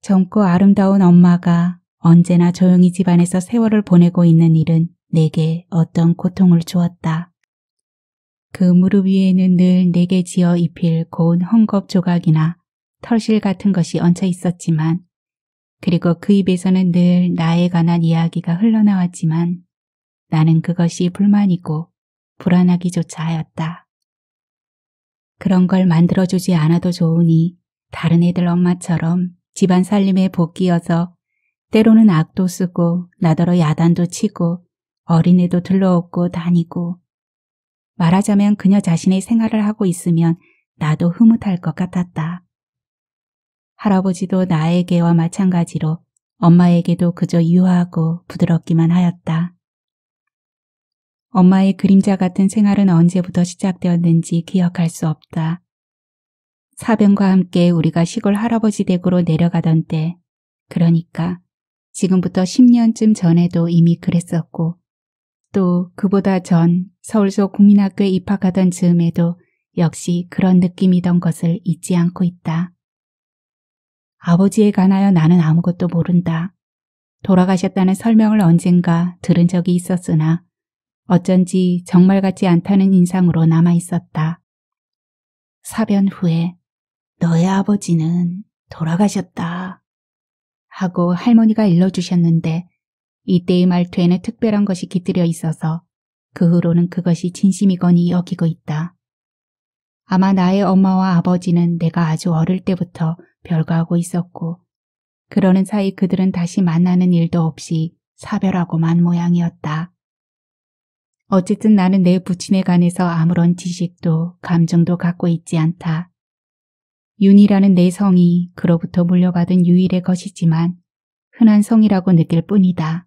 젊고 아름다운 엄마가 언제나 조용히 집안에서 세월을 보내고 있는 일은 내게 어떤 고통을 주었다. 그 무릎 위에는 늘 내게 지어 입힐 고운 헝겊 조각이나 털실 같은 것이 얹혀 있었지만 그리고 그 입에서는 늘 나에 관한 이야기가 흘러나왔지만 나는 그것이 불만이고 불안하기조차 하였다. 그런 걸 만들어주지 않아도 좋으니 다른 애들 엄마처럼 집안 살림에 복귀여서 때로는 악도 쓰고 나더러 야단도 치고 어린애도 들러옵고 다니고 말하자면 그녀 자신의 생활을 하고 있으면 나도 흐뭇할 것 같았다. 할아버지도 나에게와 마찬가지로 엄마에게도 그저 유하고 부드럽기만 하였다. 엄마의 그림자 같은 생활은 언제부터 시작되었는지 기억할 수 없다. 사병과 함께 우리가 시골 할아버지 댁으로 내려가던 때, 그러니까 지금부터 10년쯤 전에도 이미 그랬었고, 또 그보다 전서울소 국민학교에 입학하던 즈음에도 역시 그런 느낌이던 것을 잊지 않고 있다. 아버지에 관하여 나는 아무것도 모른다. 돌아가셨다는 설명을 언젠가 들은 적이 있었으나 어쩐지 정말 같지 않다는 인상으로 남아있었다. 사변 후에 너의 아버지는 돌아가셨다 하고 할머니가 일러주셨는데 이때의 말투에는 특별한 것이 깃들여 있어서 그 후로는 그것이 진심이거니 여기고 있다. 아마 나의 엄마와 아버지는 내가 아주 어릴 때부터 별거하고 있었고 그러는 사이 그들은 다시 만나는 일도 없이 사별하고만 모양이었다. 어쨌든 나는 내 부친에 관해서 아무런 지식도 감정도 갖고 있지 않다. 윤이라는 내 성이 그로부터 물려받은 유일의 것이지만 흔한 성이라고 느낄 뿐이다.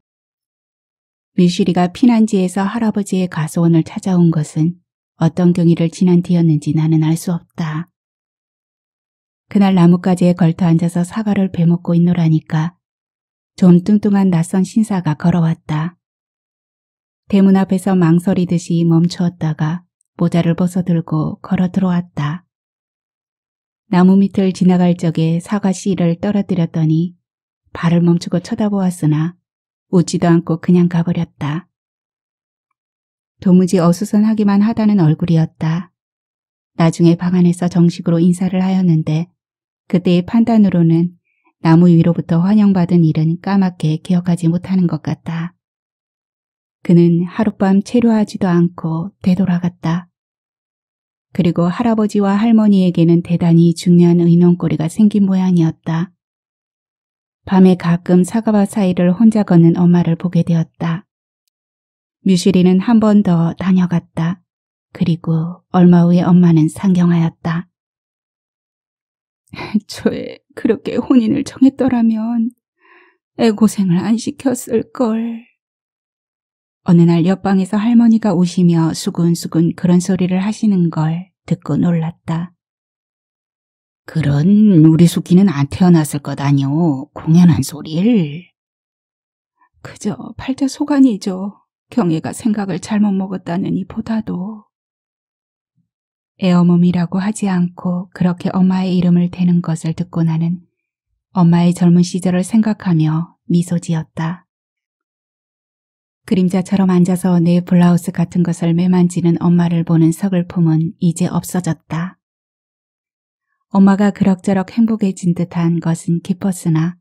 밀슈리가 피난지에서 할아버지의 가소원을 찾아온 것은 어떤 경위를 지난 뒤였는지 나는 알 수 없다. 그날 나뭇가지에 걸터 앉아서 사과를 베먹고 있노라니까 좀 뚱뚱한 낯선 신사가 걸어왔다. 대문 앞에서 망설이듯이 멈추었다가 모자를 벗어들고 걸어 들어왔다. 나무 밑을 지나갈 적에 사과 씨를 떨어뜨렸더니 발을 멈추고 쳐다보았으나 웃지도 않고 그냥 가버렸다. 도무지 어수선하기만 하다는 얼굴이었다. 나중에 방 안에서 정식으로 인사를 하였는데 그때의 판단으로는 나무 위로부터 환영받은 일은 까맣게 기억하지 못하는 것 같다. 그는 하룻밤 체류하지도 않고 되돌아갔다. 그리고 할아버지와 할머니에게는 대단히 중요한 의논거리가 생긴 모양이었다. 밤에 가끔 사과밭 사이를 혼자 걷는 엄마를 보게 되었다. 뮤시리는 한 번 더 다녀갔다. 그리고 얼마 후에 엄마는 상경하였다. 애초에 [LAUGHS] 그렇게 혼인을 정했더라면 애고생을 안 시켰을걸. 어느 날 옆방에서 할머니가 오시며 수근수근 그런 소리를 하시는 걸 듣고 놀랐다. 그런 우리 숙기는 안 태어났을 것 아니오. 공연한 소리를. 그저 팔자 소간이죠. 경혜가 생각을 잘못 먹었다느니 보다도. 애어몸이라고 하지 않고 그렇게 엄마의 이름을 대는 것을 듣고 나는 엄마의 젊은 시절을 생각하며 미소 지었다. 그림자처럼 앉아서 내 블라우스 같은 것을 매만지는 엄마를 보는 서글픔은 이제 없어졌다. 엄마가 그럭저럭 행복해진 듯한 것은 기뻤으나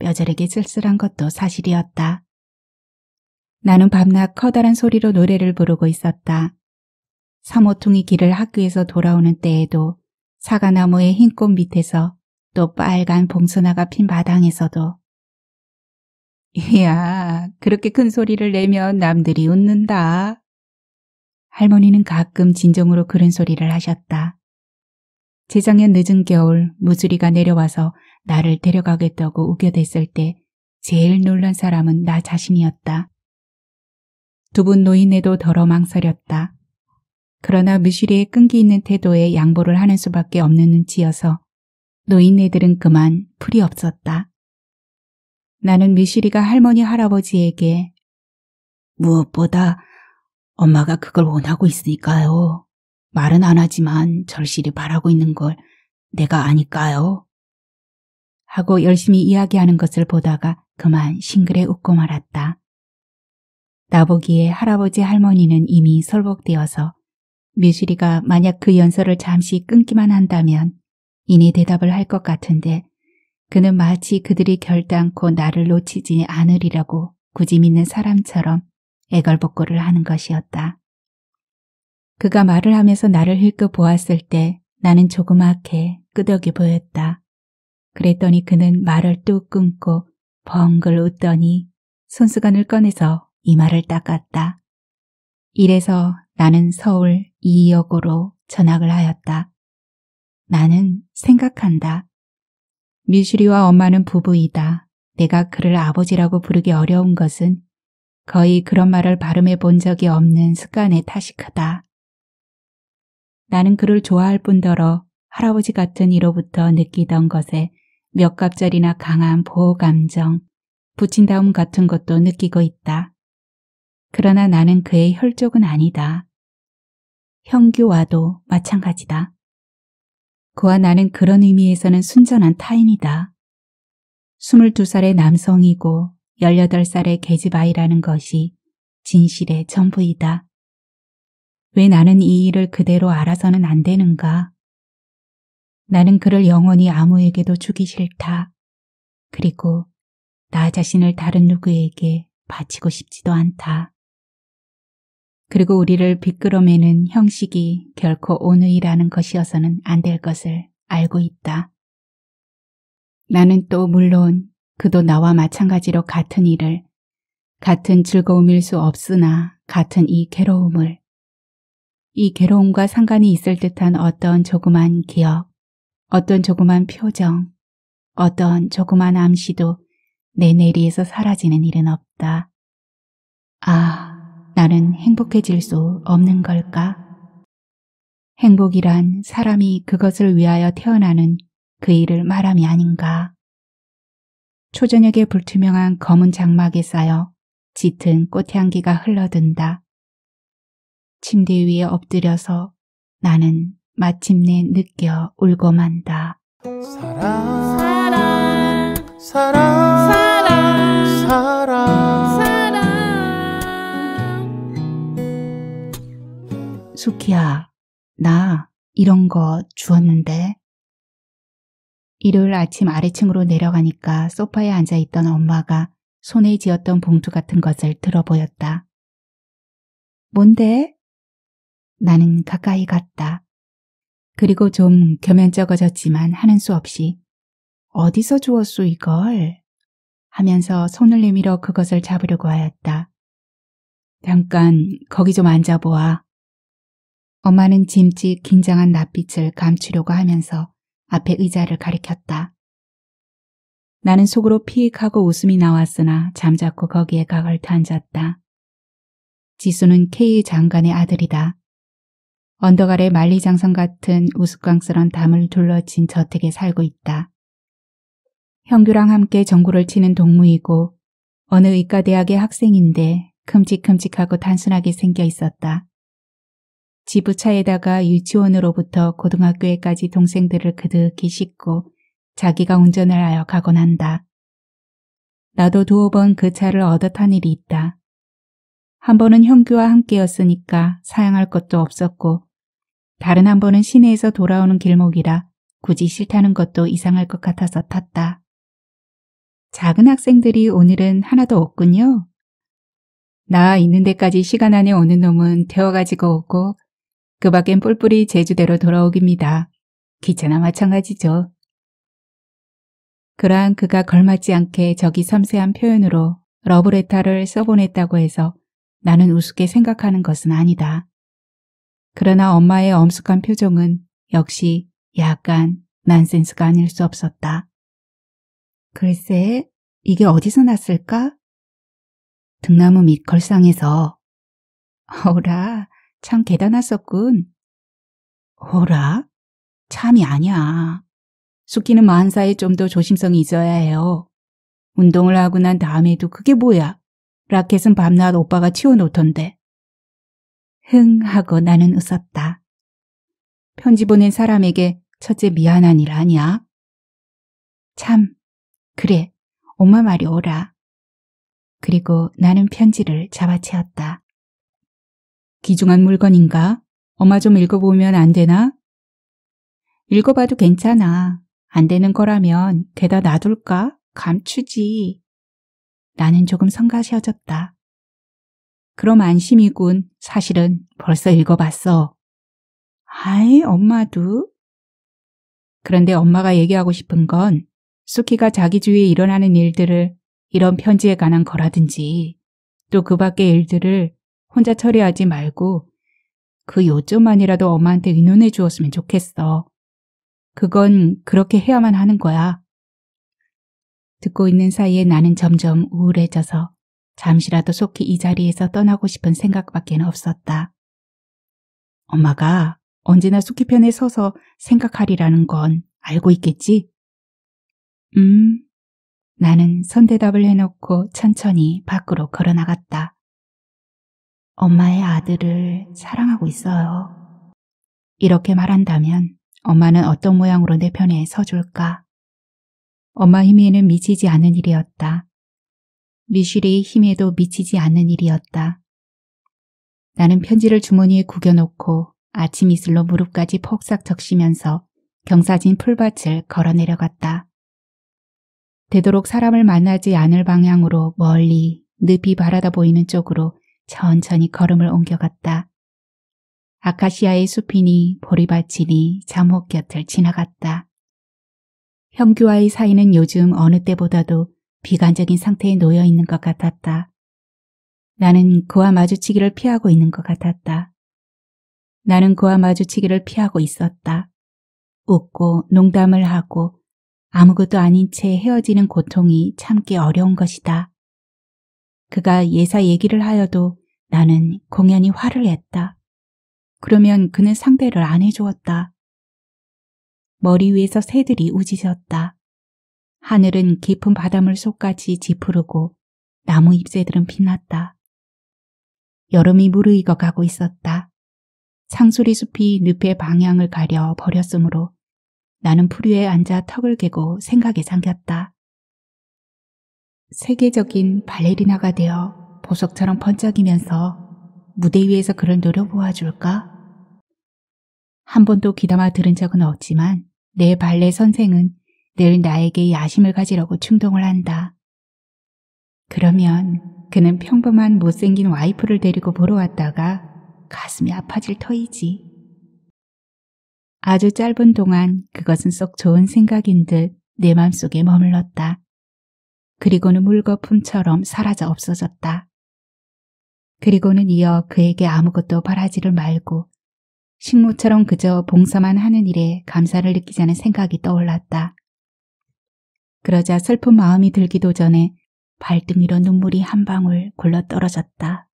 뼈저리게 쓸쓸한 것도 사실이었다. 나는 밤낮 커다란 소리로 노래를 부르고 있었다. 사모퉁이 길을 학교에서 돌아오는 때에도 사과나무의 흰 꽃 밑에서 또 빨간 봉순나가핀 마당에서도 이야, 그렇게 큰 소리를 내면 남들이 웃는다. 할머니는 가끔 진정으로 그런 소리를 하셨다. 재작년 늦은 겨울 무수리가 내려와서 나를 데려가겠다고 우겨댔을 때 제일 놀란 사람은 나 자신이었다. 두 분 노인에도 덜어 망설였다. 그러나 무시리의 끈기 있는 태도에 양보를 하는 수밖에 없는 눈치여서 노인네들은 그만 풀이 없었다. 나는 미시리가 할머니 할아버지에게 무엇보다 엄마가 그걸 원하고 있으니까요. 말은 안 하지만 절실히 바라고 있는 걸 내가 아니까요. 하고 열심히 이야기하는 것을 보다가 그만 싱그레 웃고 말았다. 나보기에 할아버지 할머니는 이미 설복되어서 미시리가 만약 그 연설을 잠시 끊기만 한다면 이내 대답을 할 것 같은데 그는 마치 그들이 결단코 나를 놓치지 않으리라고 굳이 믿는 사람처럼 애걸복고를 하는 것이었다. 그가 말을 하면서 나를 힐끗 보았을 때 나는 조그맣게 끄덕이 보였다. 그랬더니 그는 말을 뚝 끊고 벙글 웃더니 손수건을 꺼내서 이마를 닦았다. 이래서 나는 서울 이여으로 전학을 하였다. 나는 생각한다. 미슈리와 엄마는 부부이다. 내가 그를 아버지라고 부르기 어려운 것은 거의 그런 말을 발음해 본 적이 없는 습관의 탓이 크다. 나는 그를 좋아할 뿐더러 할아버지 같은 이로부터 느끼던 것에 몇 갑절이나 강한 보호감정, 부친다움 같은 것도 느끼고 있다. 그러나 나는 그의 혈족은 아니다. 형규와도 마찬가지다. 그와 나는 그런 의미에서는 순전한 타인이다. 22살의 남성이고 18살의 계집아이라는 것이 진실의 전부이다. 왜 나는 이 일을 그대로 알아서는 안 되는가? 나는 그를 영원히 아무에게도 주기 싫다. 그리고 나 자신을 다른 누구에게 바치고 싶지도 않다. 그리고 우리를 비끄러매는 형식이 결코 온의라는 것이어서는 안 될 것을 알고 있다. 나는 또 물론 그도 나와 마찬가지로 같은 일을 같은 즐거움일 수 없으나 같은 이 괴로움을 이 괴로움과 상관이 있을 듯한 어떤 조그만 기억, 어떤 조그만 표정, 어떤 조그만 암시도 내 내리에서 사라지는 일은 없다. 아... 나는 행복해질 수 없는 걸까? 행복이란 사람이 그것을 위하여 태어나는 그 일을 말함이 아닌가. 초저녁에 불투명한 검은 장막에 쌓여 짙은 꽃향기가 흘러든다. 침대 위에 엎드려서 나는 마침내 느껴 울고 만다. 사랑 사랑 사랑 사랑, 사랑. 수키야, 나 이런 거 주웠는데. 일요일 아침 아래층으로 내려가니까 소파에 앉아있던 엄마가 손에 쥐었던 봉투 같은 것을 들어 보였다. 뭔데? 나는 가까이 갔다. 그리고 좀 겸연쩍어졌지만 하는 수 없이 어디서 주웠소 이걸? 하면서 손을 내밀어 그것을 잡으려고 하였다. 잠깐 거기 좀 앉아보아. 엄마는 짐짓 긴장한 낯빛을 감추려고 하면서 앞에 의자를 가리켰다. 나는 속으로 피익하고 웃음이 나왔으나 잠자코 거기에 가걸터 앉았다. 지수는 K 장관의 아들이다. 언덕 아래 만리장성 같은 우스꽝스런 담을 둘러친 저택에 살고 있다. 형규랑 함께 정구를 치는 동무이고 어느 의과대학의 학생인데 큼직큼직하고 단순하게 생겨 있었다. 지부차에다가 유치원으로부터 고등학교에까지 동생들을 그득히 싣고 자기가 운전을 하여 가곤 한다. 나도 두어 번 그 차를 얻어 탄 일이 있다. 한 번은 형규와 함께였으니까 사양할 것도 없었고 다른 한 번은 시내에서 돌아오는 길목이라 굳이 싫다는 것도 이상할 것 같아서 탔다. 작은 학생들이 오늘은 하나도 없군요. 나 있는 데까지 시간 안에 오는 놈은 태워가지고 오고 그 밖엔 뿔뿔이 제주대로 돌아오깁니다. 기차나 마찬가지죠. 그러한 그가 걸맞지 않게 저기 섬세한 표현으로 러브레타를 써보냈다고 해서 나는 우습게 생각하는 것은 아니다. 그러나 엄마의 엄숙한 표정은 역시 약간 난센스가 아닐 수 없었다. 글쎄, 이게 어디서 났을까? 등나무 밑 걸상에서 [LAUGHS] 어라, 참 대단하었군. 어라? 참이 아니야. 숙기는 만사에 좀 더 조심성이 있어야 해요. 운동을 하고 난 다음에도 그게 뭐야? 라켓은 밤낮 오빠가 치워놓던데. 흥 하고 나는 웃었다. 편지 보낸 사람에게 첫째 미안한 일 아니야? 참, 그래, 엄마 말이 오라. 그리고 나는 편지를 잡아채웠다 귀중한 물건인가? 엄마 좀 읽어보면 안 되나? 읽어봐도 괜찮아. 안 되는 거라면 게다 놔둘까? 감추지. 나는 조금 성가시어졌다. 그럼 안심이군. 사실은 벌써 읽어봤어. 아이, 엄마도? 그런데 엄마가 얘기하고 싶은 건 수키가 자기 주위에 일어나는 일들을 이런 편지에 관한 거라든지 또 그 밖의 일들을 혼자 처리하지 말고 그 요점만이라도 엄마한테 의논해 주었으면 좋겠어. 그건 그렇게 해야만 하는 거야. 듣고 있는 사이에 나는 점점 우울해져서 잠시라도 속히 이 자리에서 떠나고 싶은 생각밖에 없었다. 엄마가 언제나 속히 편에 서서 생각하리라는 건 알고 있겠지? 음, 나는 선대답을 해놓고 천천히 밖으로 걸어나갔다. 엄마의 아들을 사랑하고 있어요. 이렇게 말한다면 엄마는 어떤 모양으로 내 편에 서줄까? 엄마 힘에는 미치지 않은 일이었다. 미실이 힘에도 미치지 않는 일이었다. 나는 편지를 주머니에 구겨놓고 아침 이슬로 무릎까지 폭삭 적시면서 경사진 풀밭을 걸어 내려갔다. 되도록 사람을 만나지 않을 방향으로 멀리 늪이 바라다 보이는 쪽으로 천천히 걸음을 옮겨갔다. 아카시아의 숲이니 보리밭이니 잠옷 곁을 지나갔다. 형규와의 사이는 요즘 어느 때보다도 비관적인 상태에 놓여 있는 것 같았다. 나는 그와 마주치기를 피하고 있는 것 같았다. 나는 그와 마주치기를 피하고 있었다. 웃고 농담을 하고 아무것도 아닌 채 헤어지는 고통이 참기 어려운 것이다. 그가 예사 얘기를 하여도 나는 공연히 화를 냈다. 그러면 그는 상대를 안 해주었다. 머리 위에서 새들이 우짖었다. 하늘은 깊은 바닷물 속까지 지푸르고 나무 잎새들은 빛났다. 여름이 무르익어 가고 있었다. 상수리 숲이 늪의 방향을 가려 버렸으므로 나는 풀 위에 앉아 턱을 개고 생각에 잠겼다. 세계적인 발레리나가 되어 보석처럼 번쩍이면서 무대 위에서 그를 노려보아줄까? 한 번도 귀담아 들은 적은 없지만 내 발레 선생은 늘 나에게 야심을 가지려고 충동을 한다. 그러면 그는 평범한 못생긴 와이프를 데리고 보러 왔다가 가슴이 아파질 터이지. 아주 짧은 동안 그것은 썩 좋은 생각인 듯 내 맘속에 머물렀다. 그리고는 물거품처럼 사라져 없어졌다. 그리고는 이어 그에게 아무것도 바라지를 말고 식모처럼 그저 봉사만 하는 일에 감사를 느끼자는 생각이 떠올랐다. 그러자 슬픈 마음이 들기도 전에 발등 위로 눈물이 한 방울 굴러 떨어졌다.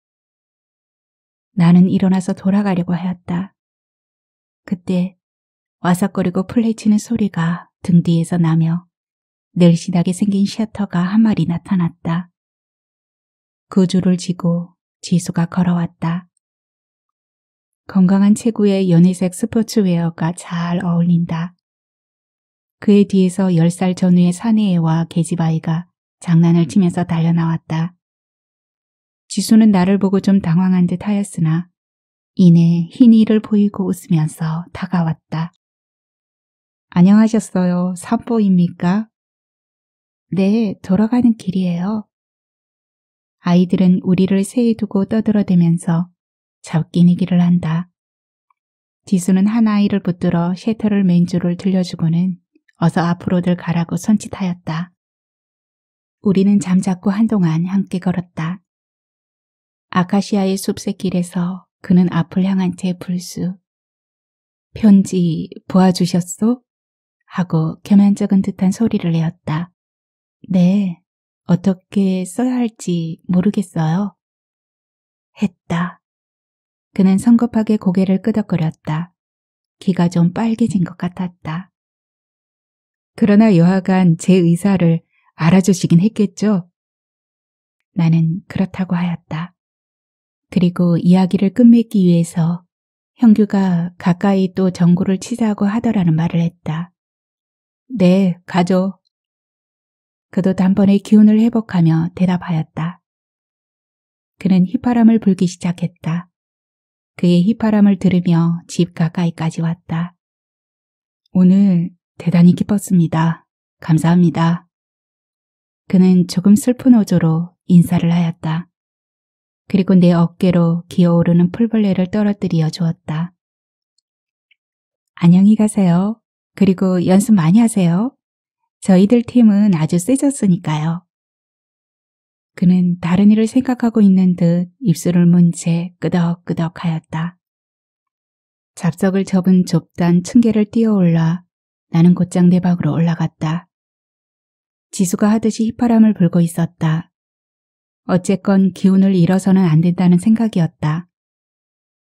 나는 일어나서 돌아가려고 하였다. 그때 와삭거리고 플레치는 소리가 등 뒤에서 나며 늘씬하게 생긴 셔터가 한 마리 나타났다. 그 줄을 지고 지수가 걸어왔다. 건강한 체구의 연희색 스포츠웨어가 잘 어울린다. 그의 뒤에서 10살 전후의 사내애와 계집아이가 장난을 치면서 달려나왔다. 지수는 나를 보고 좀 당황한 듯 하였으나 이내 흰 이를 보이고 웃으면서 다가왔다. 안녕하셨어요. 산보입니까? 네, 돌아가는 길이에요. 아이들은 우리를 새에 두고 떠들어대면서 잡기니기를 한다. 지수는 한 아이를 붙들어 쉐터를 맨 줄을 들려주고는 어서 앞으로들 가라고 선짓하였다. 우리는 잠자코 한동안 함께 걸었다. 아카시아의 숲새길에서 그는 앞을 향한 채 불수. 편지 보아주셨소? 하고 겸연쩍은 듯한 소리를 내었다. 네, 어떻게 써야 할지 모르겠어요. 했다. 그는 성급하게 고개를 끄덕거렸다. 기가 좀 빨개진 것 같았다. 그러나 여하간 제 의사를 알아주시긴 했겠죠? 나는 그렇다고 하였다. 그리고 이야기를 끝맺기 위해서 형규가 가까이 또정구를 치자고 하더라는 말을 했다. 네, 가죠. 그도 단번에 기운을 회복하며 대답하였다. 그는 휘파람을 불기 시작했다. 그의 휘파람을 들으며 집 가까이까지 왔다. 오늘 대단히 기뻤습니다. 감사합니다. 그는 조금 슬픈 어조로 인사를 하였다. 그리고 내 어깨로 기어오르는 풀벌레를 떨어뜨려 주었다. 안녕히 가세요. 그리고 연습 많이 하세요. 저희들 팀은 아주 세졌으니까요. 그는 다른 일을 생각하고 있는 듯 입술을 문 채 끄덕끄덕 하였다. 잡석을 접은 좁단 층계를 뛰어올라 나는 곧장 내 방으로 올라갔다. 지수가 하듯이 휘파람을 불고 있었다. 어쨌건 기운을 잃어서는 안 된다는 생각이었다.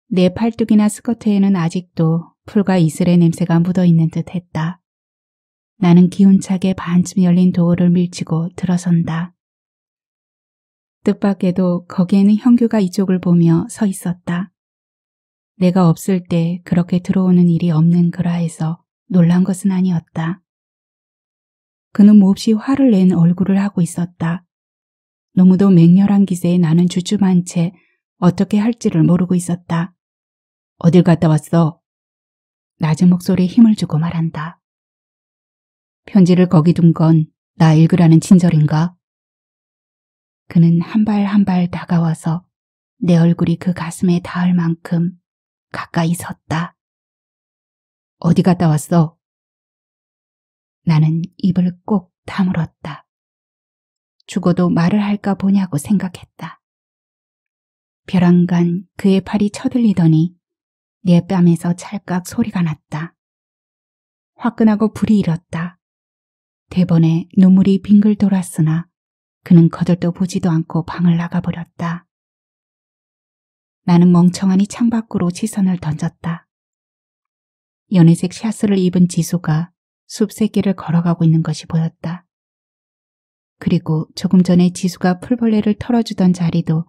내 팔뚝이나 스커트에는 아직도 풀과 이슬의 냄새가 묻어있는 듯 했다. 나는 기운차게 반쯤 열린 도어를 밀치고 들어선다. 뜻밖에도 거기에는 형규가 이쪽을 보며 서 있었다. 내가 없을 때 그렇게 들어오는 일이 없는 그라에서 놀란 것은 아니었다. 그는 몹시 화를 낸 얼굴을 하고 있었다. 너무도 맹렬한 기세에 나는 주춤한 채 어떻게 할지를 모르고 있었다. 어딜 갔다 왔어? 낮은 목소리에 힘을 주고 말한다. 편지를 거기 둔 건 나 읽으라는 친절인가? 그는 한 발 한 발 다가와서 내 얼굴이 그 가슴에 닿을 만큼 가까이 섰다. 어디 갔다 왔어? 나는 입을 꼭 다물었다. 죽어도 말을 할까 보냐고 생각했다. 벼랑간 그의 팔이 쳐들리더니 내 뺨에서 찰깍 소리가 났다. 화끈하고 불이 일었다. 대번에 눈물이 빙글 돌았으나 그는 거들떠 보지도 않고 방을 나가버렸다. 나는 멍청하니 창밖으로 시선을 던졌다. 연회색 샤스를 입은 지수가 숲새끼를 걸어가고 있는 것이 보였다. 그리고 조금 전에 지수가 풀벌레를 털어주던 자리도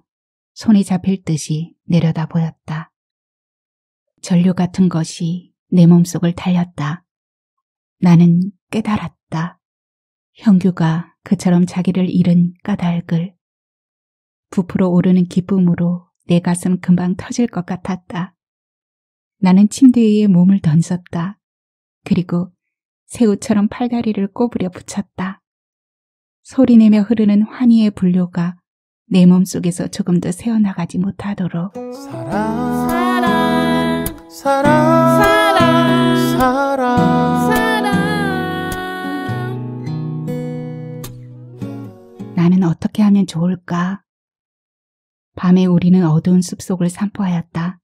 손에 잡힐 듯이 내려다 보였다. 전류 같은 것이 내 몸속을 달렸다. 나는 깨달았다. 형규가 그처럼 자기를 잃은 까닭을 부풀어 오르는 기쁨으로 내 가슴 금방 터질 것 같았다. 나는 침대 위에 몸을 던졌다. 그리고 새우처럼 팔다리를 꼬부려 붙였다. 소리내며 흐르는 환희의 분류가내 몸속에서 조금 더 새어나가지 못하도록 사랑 사랑 사랑 사랑, 사랑. 나는 어떻게 하면 좋을까? 밤에 우리는 어두운 숲속을 산포하였다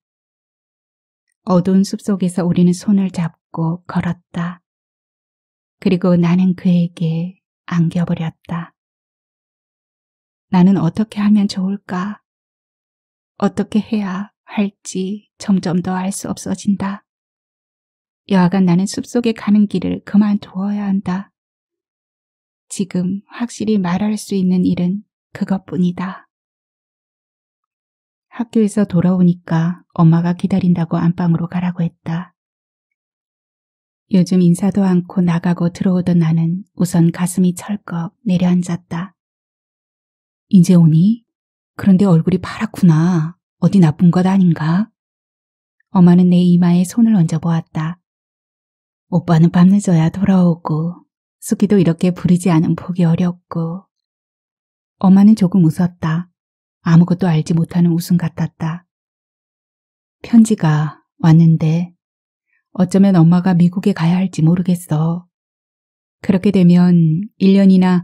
어두운 숲속에서 우리는 손을 잡고 걸었다. 그리고 나는 그에게 안겨버렸다. 나는 어떻게 하면 좋을까? 어떻게 해야 할지 점점 더 알 수 없어진다. 여하간 나는 숲속에 가는 길을 그만두어야 한다. 지금 확실히 말할 수 있는 일은 그것뿐이다. 학교에서 돌아오니까 엄마가 기다린다고 안방으로 가라고 했다. 요즘 인사도 않고 나가고 들어오던 나는 우선 가슴이 철컥 내려앉았다. 이제 오니? 그런데 얼굴이 파랗구나. 어디 나쁜 것 아닌가? 엄마는 내 이마에 손을 얹어 보았다. 오빠는 밤늦어야 돌아오고 숙이도 이렇게 부리지 않은 보기 어렵고 엄마는 조금 웃었다. 아무것도 알지 못하는 웃음 같았다. 편지가 왔는데 어쩌면 엄마가 미국에 가야 할지 모르겠어. 그렇게 되면 1년이나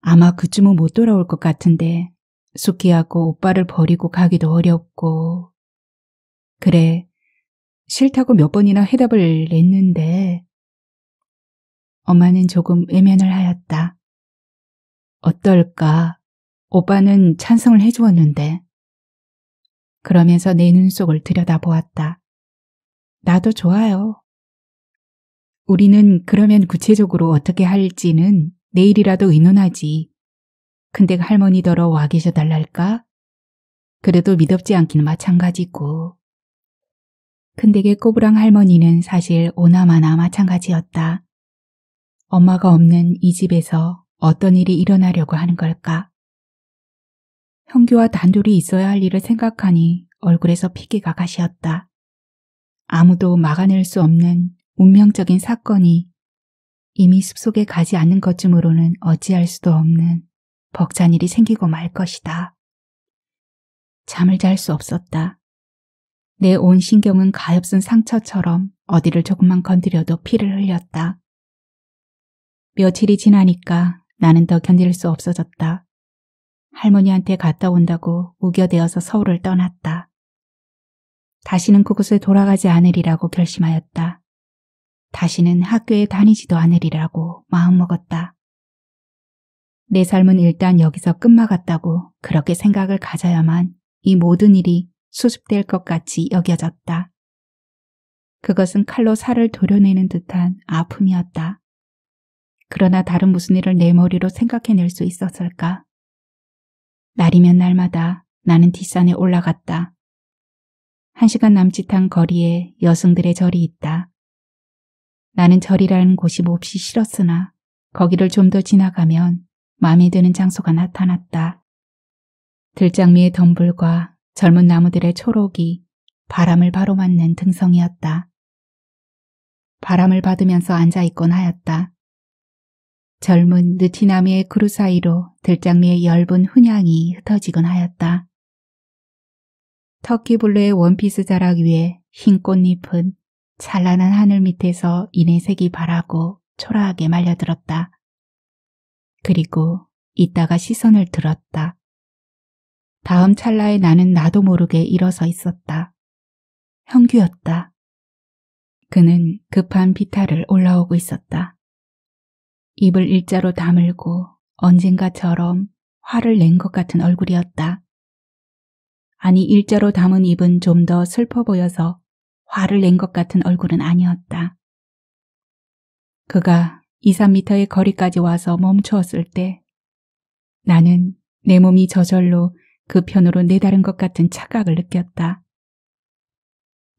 아마 그쯤은 못 돌아올 것 같은데 숙희하고 오빠를 버리고 가기도 어렵고 그래 싫다고 몇 번이나 해답을 냈는데 엄마는 조금 외면을 하였다. 어떨까? 오빠는 찬성을 해주었는데. 그러면서 내 눈 속을 들여다보았다. 나도 좋아요. 우리는 그러면 구체적으로 어떻게 할지는 내일이라도 의논하지. 근데 할머니더러 와 계셔달랄까? 그래도 믿업지 않기는 마찬가지고. 근데게 꼬부랑 할머니는 사실 오나마나 마찬가지였다. 엄마가 없는 이 집에서 어떤 일이 일어나려고 하는 걸까? 형규와 단둘이 있어야 할 일을 생각하니 얼굴에서 피기가 가시었다. 아무도 막아낼 수 없는 운명적인 사건이 이미 숲속에 가지 않는 것쯤으로는 어찌할 수도 없는 벅찬 일이 생기고 말 것이다. 잠을 잘 수 없었다. 내 온 신경은 가엾은 상처처럼 어디를 조금만 건드려도 피를 흘렸다. 며칠이 지나니까 나는 더 견딜 수 없어졌다. 할머니한테 갔다 온다고 우겨대어서 서울을 떠났다. 다시는 그곳에 돌아가지 않으리라고 결심하였다. 다시는 학교에 다니지도 않으리라고 마음먹었다. 내 삶은 일단 여기서 끝마갔다고 그렇게 생각을 가져야만 이 모든 일이 수습될 것 같이 여겨졌다. 그것은 칼로 살을 도려내는 듯한 아픔이었다. 그러나 다른 무슨 일을 내 머리로 생각해낼 수 있었을까? 날이면 날마다 나는 뒷산에 올라갔다. 한 시간 남짓한 거리에 여성들의 절이 있다. 나는 절이라는 곳이 몹시 싫었으나 거기를 좀 더 지나가면 마음에 드는 장소가 나타났다. 들장미의 덤불과 젊은 나무들의 초록이 바람을 바로 맞는 등성이었다. 바람을 받으면서 앉아있곤 하였다. 젊은 느티나미의 그루 사이로 들장미의 엷은 훈향이 흩어지곤 하였다. 터키 블루의 원피스 자락 위에 흰 꽃잎은 찬란한 하늘 밑에서 이내색이 바라고 초라하게 말려들었다. 그리고 이따가 시선을 들었다. 다음 찰나에 나는 나도 모르게 일어서 있었다. 형규였다. 그는 급한 비탈을 올라오고 있었다. 입을 일자로 다물고 언젠가처럼 화를 낸 것 같은 얼굴이었다. 아니 일자로 담은 입은 좀 더 슬퍼 보여서 화를 낸 것 같은 얼굴은 아니었다. 그가 2, 3미터의 거리까지 와서 멈추었을 때 나는 내 몸이 저절로 그 편으로 내다른 것 같은 착각을 느꼈다.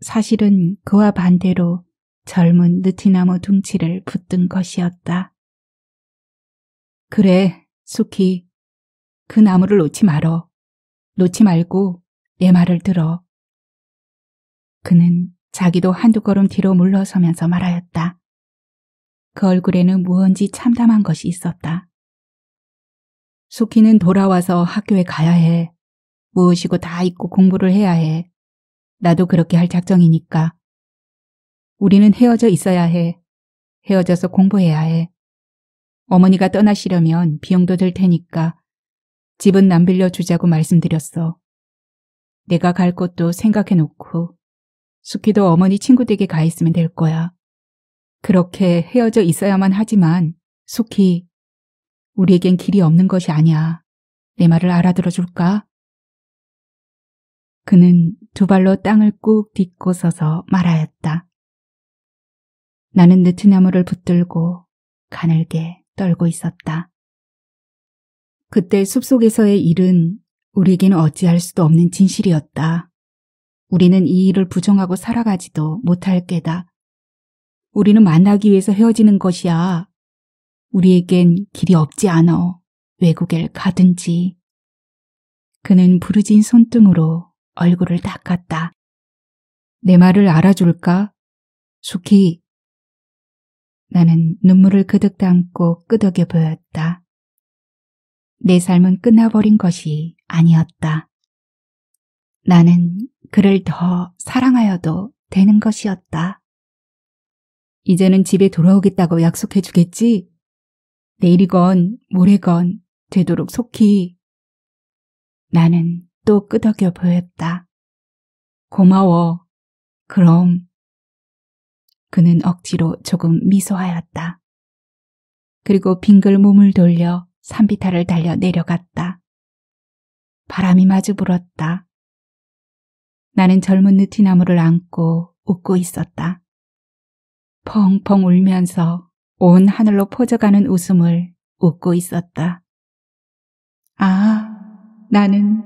사실은 그와 반대로 젊은 느티나무 둥치를 붙든 것이었다. 그래, 수키. 그 나무를 놓지 말어. 놓지 말고 내 말을 들어. 그는 자기도 한두 걸음 뒤로 물러서면서 말하였다. 그 얼굴에는 무언지 참담한 것이 있었다. 수키는 돌아와서 학교에 가야 해. 무엇이고 다 잊고 공부를 해야 해. 나도 그렇게 할 작정이니까. 우리는 헤어져 있어야 해. 헤어져서 공부해야 해. 어머니가 떠나시려면 비용도 들 테니까 집은 남 빌려주자고 말씀드렸어. 내가 갈 곳도 생각해놓고 숙희도 어머니 친구 댁에 가 있으면 될 거야. 그렇게 헤어져 있어야만 하지만 숙희, 우리에겐 길이 없는 것이 아니야. 내 말을 알아들어 줄까? 그는 두 발로 땅을 꾹 딛고 서서 말하였다. 나는 느트나무를 붙들고 가늘게 떨고 있었다. 그때 숲속에서의 일은 우리에게는 어찌할 수도 없는 진실이었다. 우리는 이 일을 부정하고 살아가지도 못할 게다. 우리는 만나기 위해서 헤어지는 것이야. 우리에겐 길이 없지 않아. 외국에 가든지. 그는 부르진 손등으로 얼굴을 닦았다. 내 말을 알아줄까? 숙희, 나는 눈물을 그득 담고 끄덕여 보였다. 내 삶은 끝나버린 것이 아니었다. 나는 그를 더 사랑하여도 되는 것이었다. 이제는 집에 돌아오겠다고 약속해 주겠지? 내일이건 모레건 되도록 속히. 나는 또 끄덕여 보였다. 고마워. 그럼 그는 억지로 조금 미소하였다. 그리고 빙글 몸을 돌려 산비탈을 달려 내려갔다. 바람이 마주 불었다. 나는 젊은 느티나무를 안고 웃고 있었다. 펑펑 울면서 온 하늘로 퍼져가는 웃음을 웃고 있었다. 아, 나는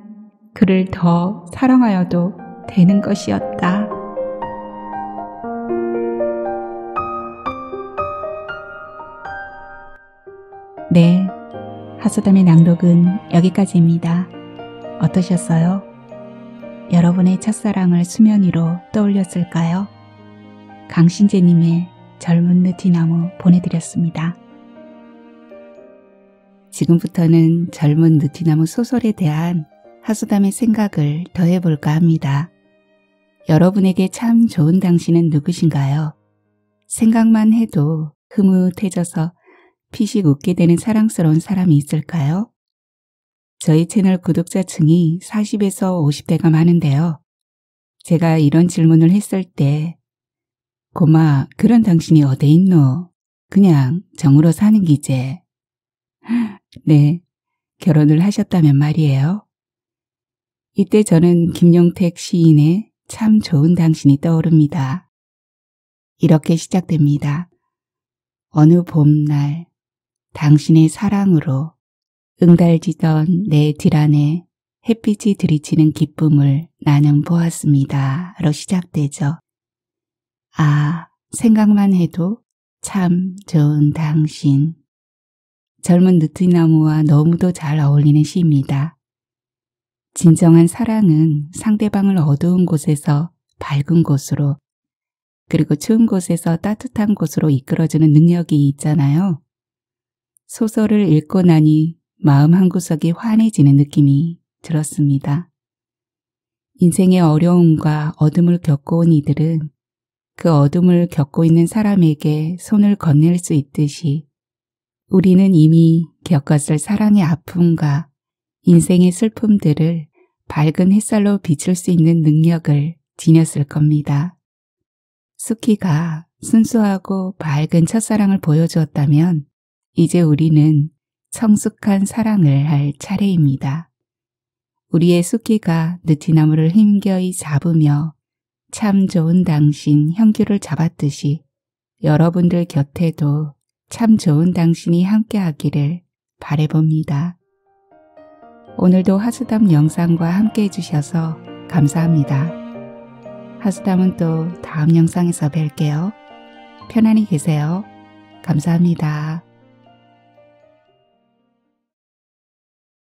그를 더 사랑하여도 되는 것이었다. 네, 하수담의 낭독은 여기까지입니다. 어떠셨어요? 여러분의 첫사랑을 수면 위로 떠올렸을까요? 강신재님의 젊은 느티나무 보내드렸습니다. 지금부터는 젊은 느티나무 소설에 대한 하수담의 생각을 더해볼까 합니다. 여러분에게 참 좋은 당신은 누구신가요? 생각만 해도 흐뭇해져서 피식 웃게 되는 사랑스러운 사람이 있을까요? 저희 채널 구독자층이 40에서 50대가 많은데요. 제가 이런 질문을 했을 때 고마 그런 당신이 어디 있노? 그냥 정으로 사는 기제. [LAUGHS] 네, 결혼을 하셨다면 말이에요. 이때 저는 김용택 시인의 참 좋은 당신이 떠오릅니다. 이렇게 시작됩니다. 어느 봄날 당신의 사랑으로 응달지던 내 질환에 햇빛이 들이치는 기쁨을 나는 보았습니다. 로 시작되죠. 아, 생각만 해도 참 좋은 당신. 젊은 느티나무와 너무도 잘 어울리는 시입니다. 진정한 사랑은 상대방을 어두운 곳에서 밝은 곳으로 그리고 추운 곳에서 따뜻한 곳으로 이끌어주는 능력이 있잖아요. 소설을 읽고 나니 마음 한구석이 환해지는 느낌이 들었습니다. 인생의 어려움과 어둠을 겪어온 이들은 그 어둠을 겪고 있는 사람에게 손을 건넬 수 있듯이 우리는 이미 겪었을 사랑의 아픔과 인생의 슬픔들을 밝은 햇살로 비출 수 있는 능력을 지녔을 겁니다. 스키가 순수하고 밝은 첫사랑을 보여주었다면 이제 우리는 성숙한 사랑을 할 차례입니다. 우리의 숙기가 느티나무를 힘겨이 잡으며 참 좋은 당신 형규를 잡았듯이 여러분들 곁에도 참 좋은 당신이 함께하기를 바래봅니다. 오늘도 하수담 영상과 함께 해주셔서 감사합니다. 하수담은 또 다음 영상에서 뵐게요. 편안히 계세요. 감사합니다.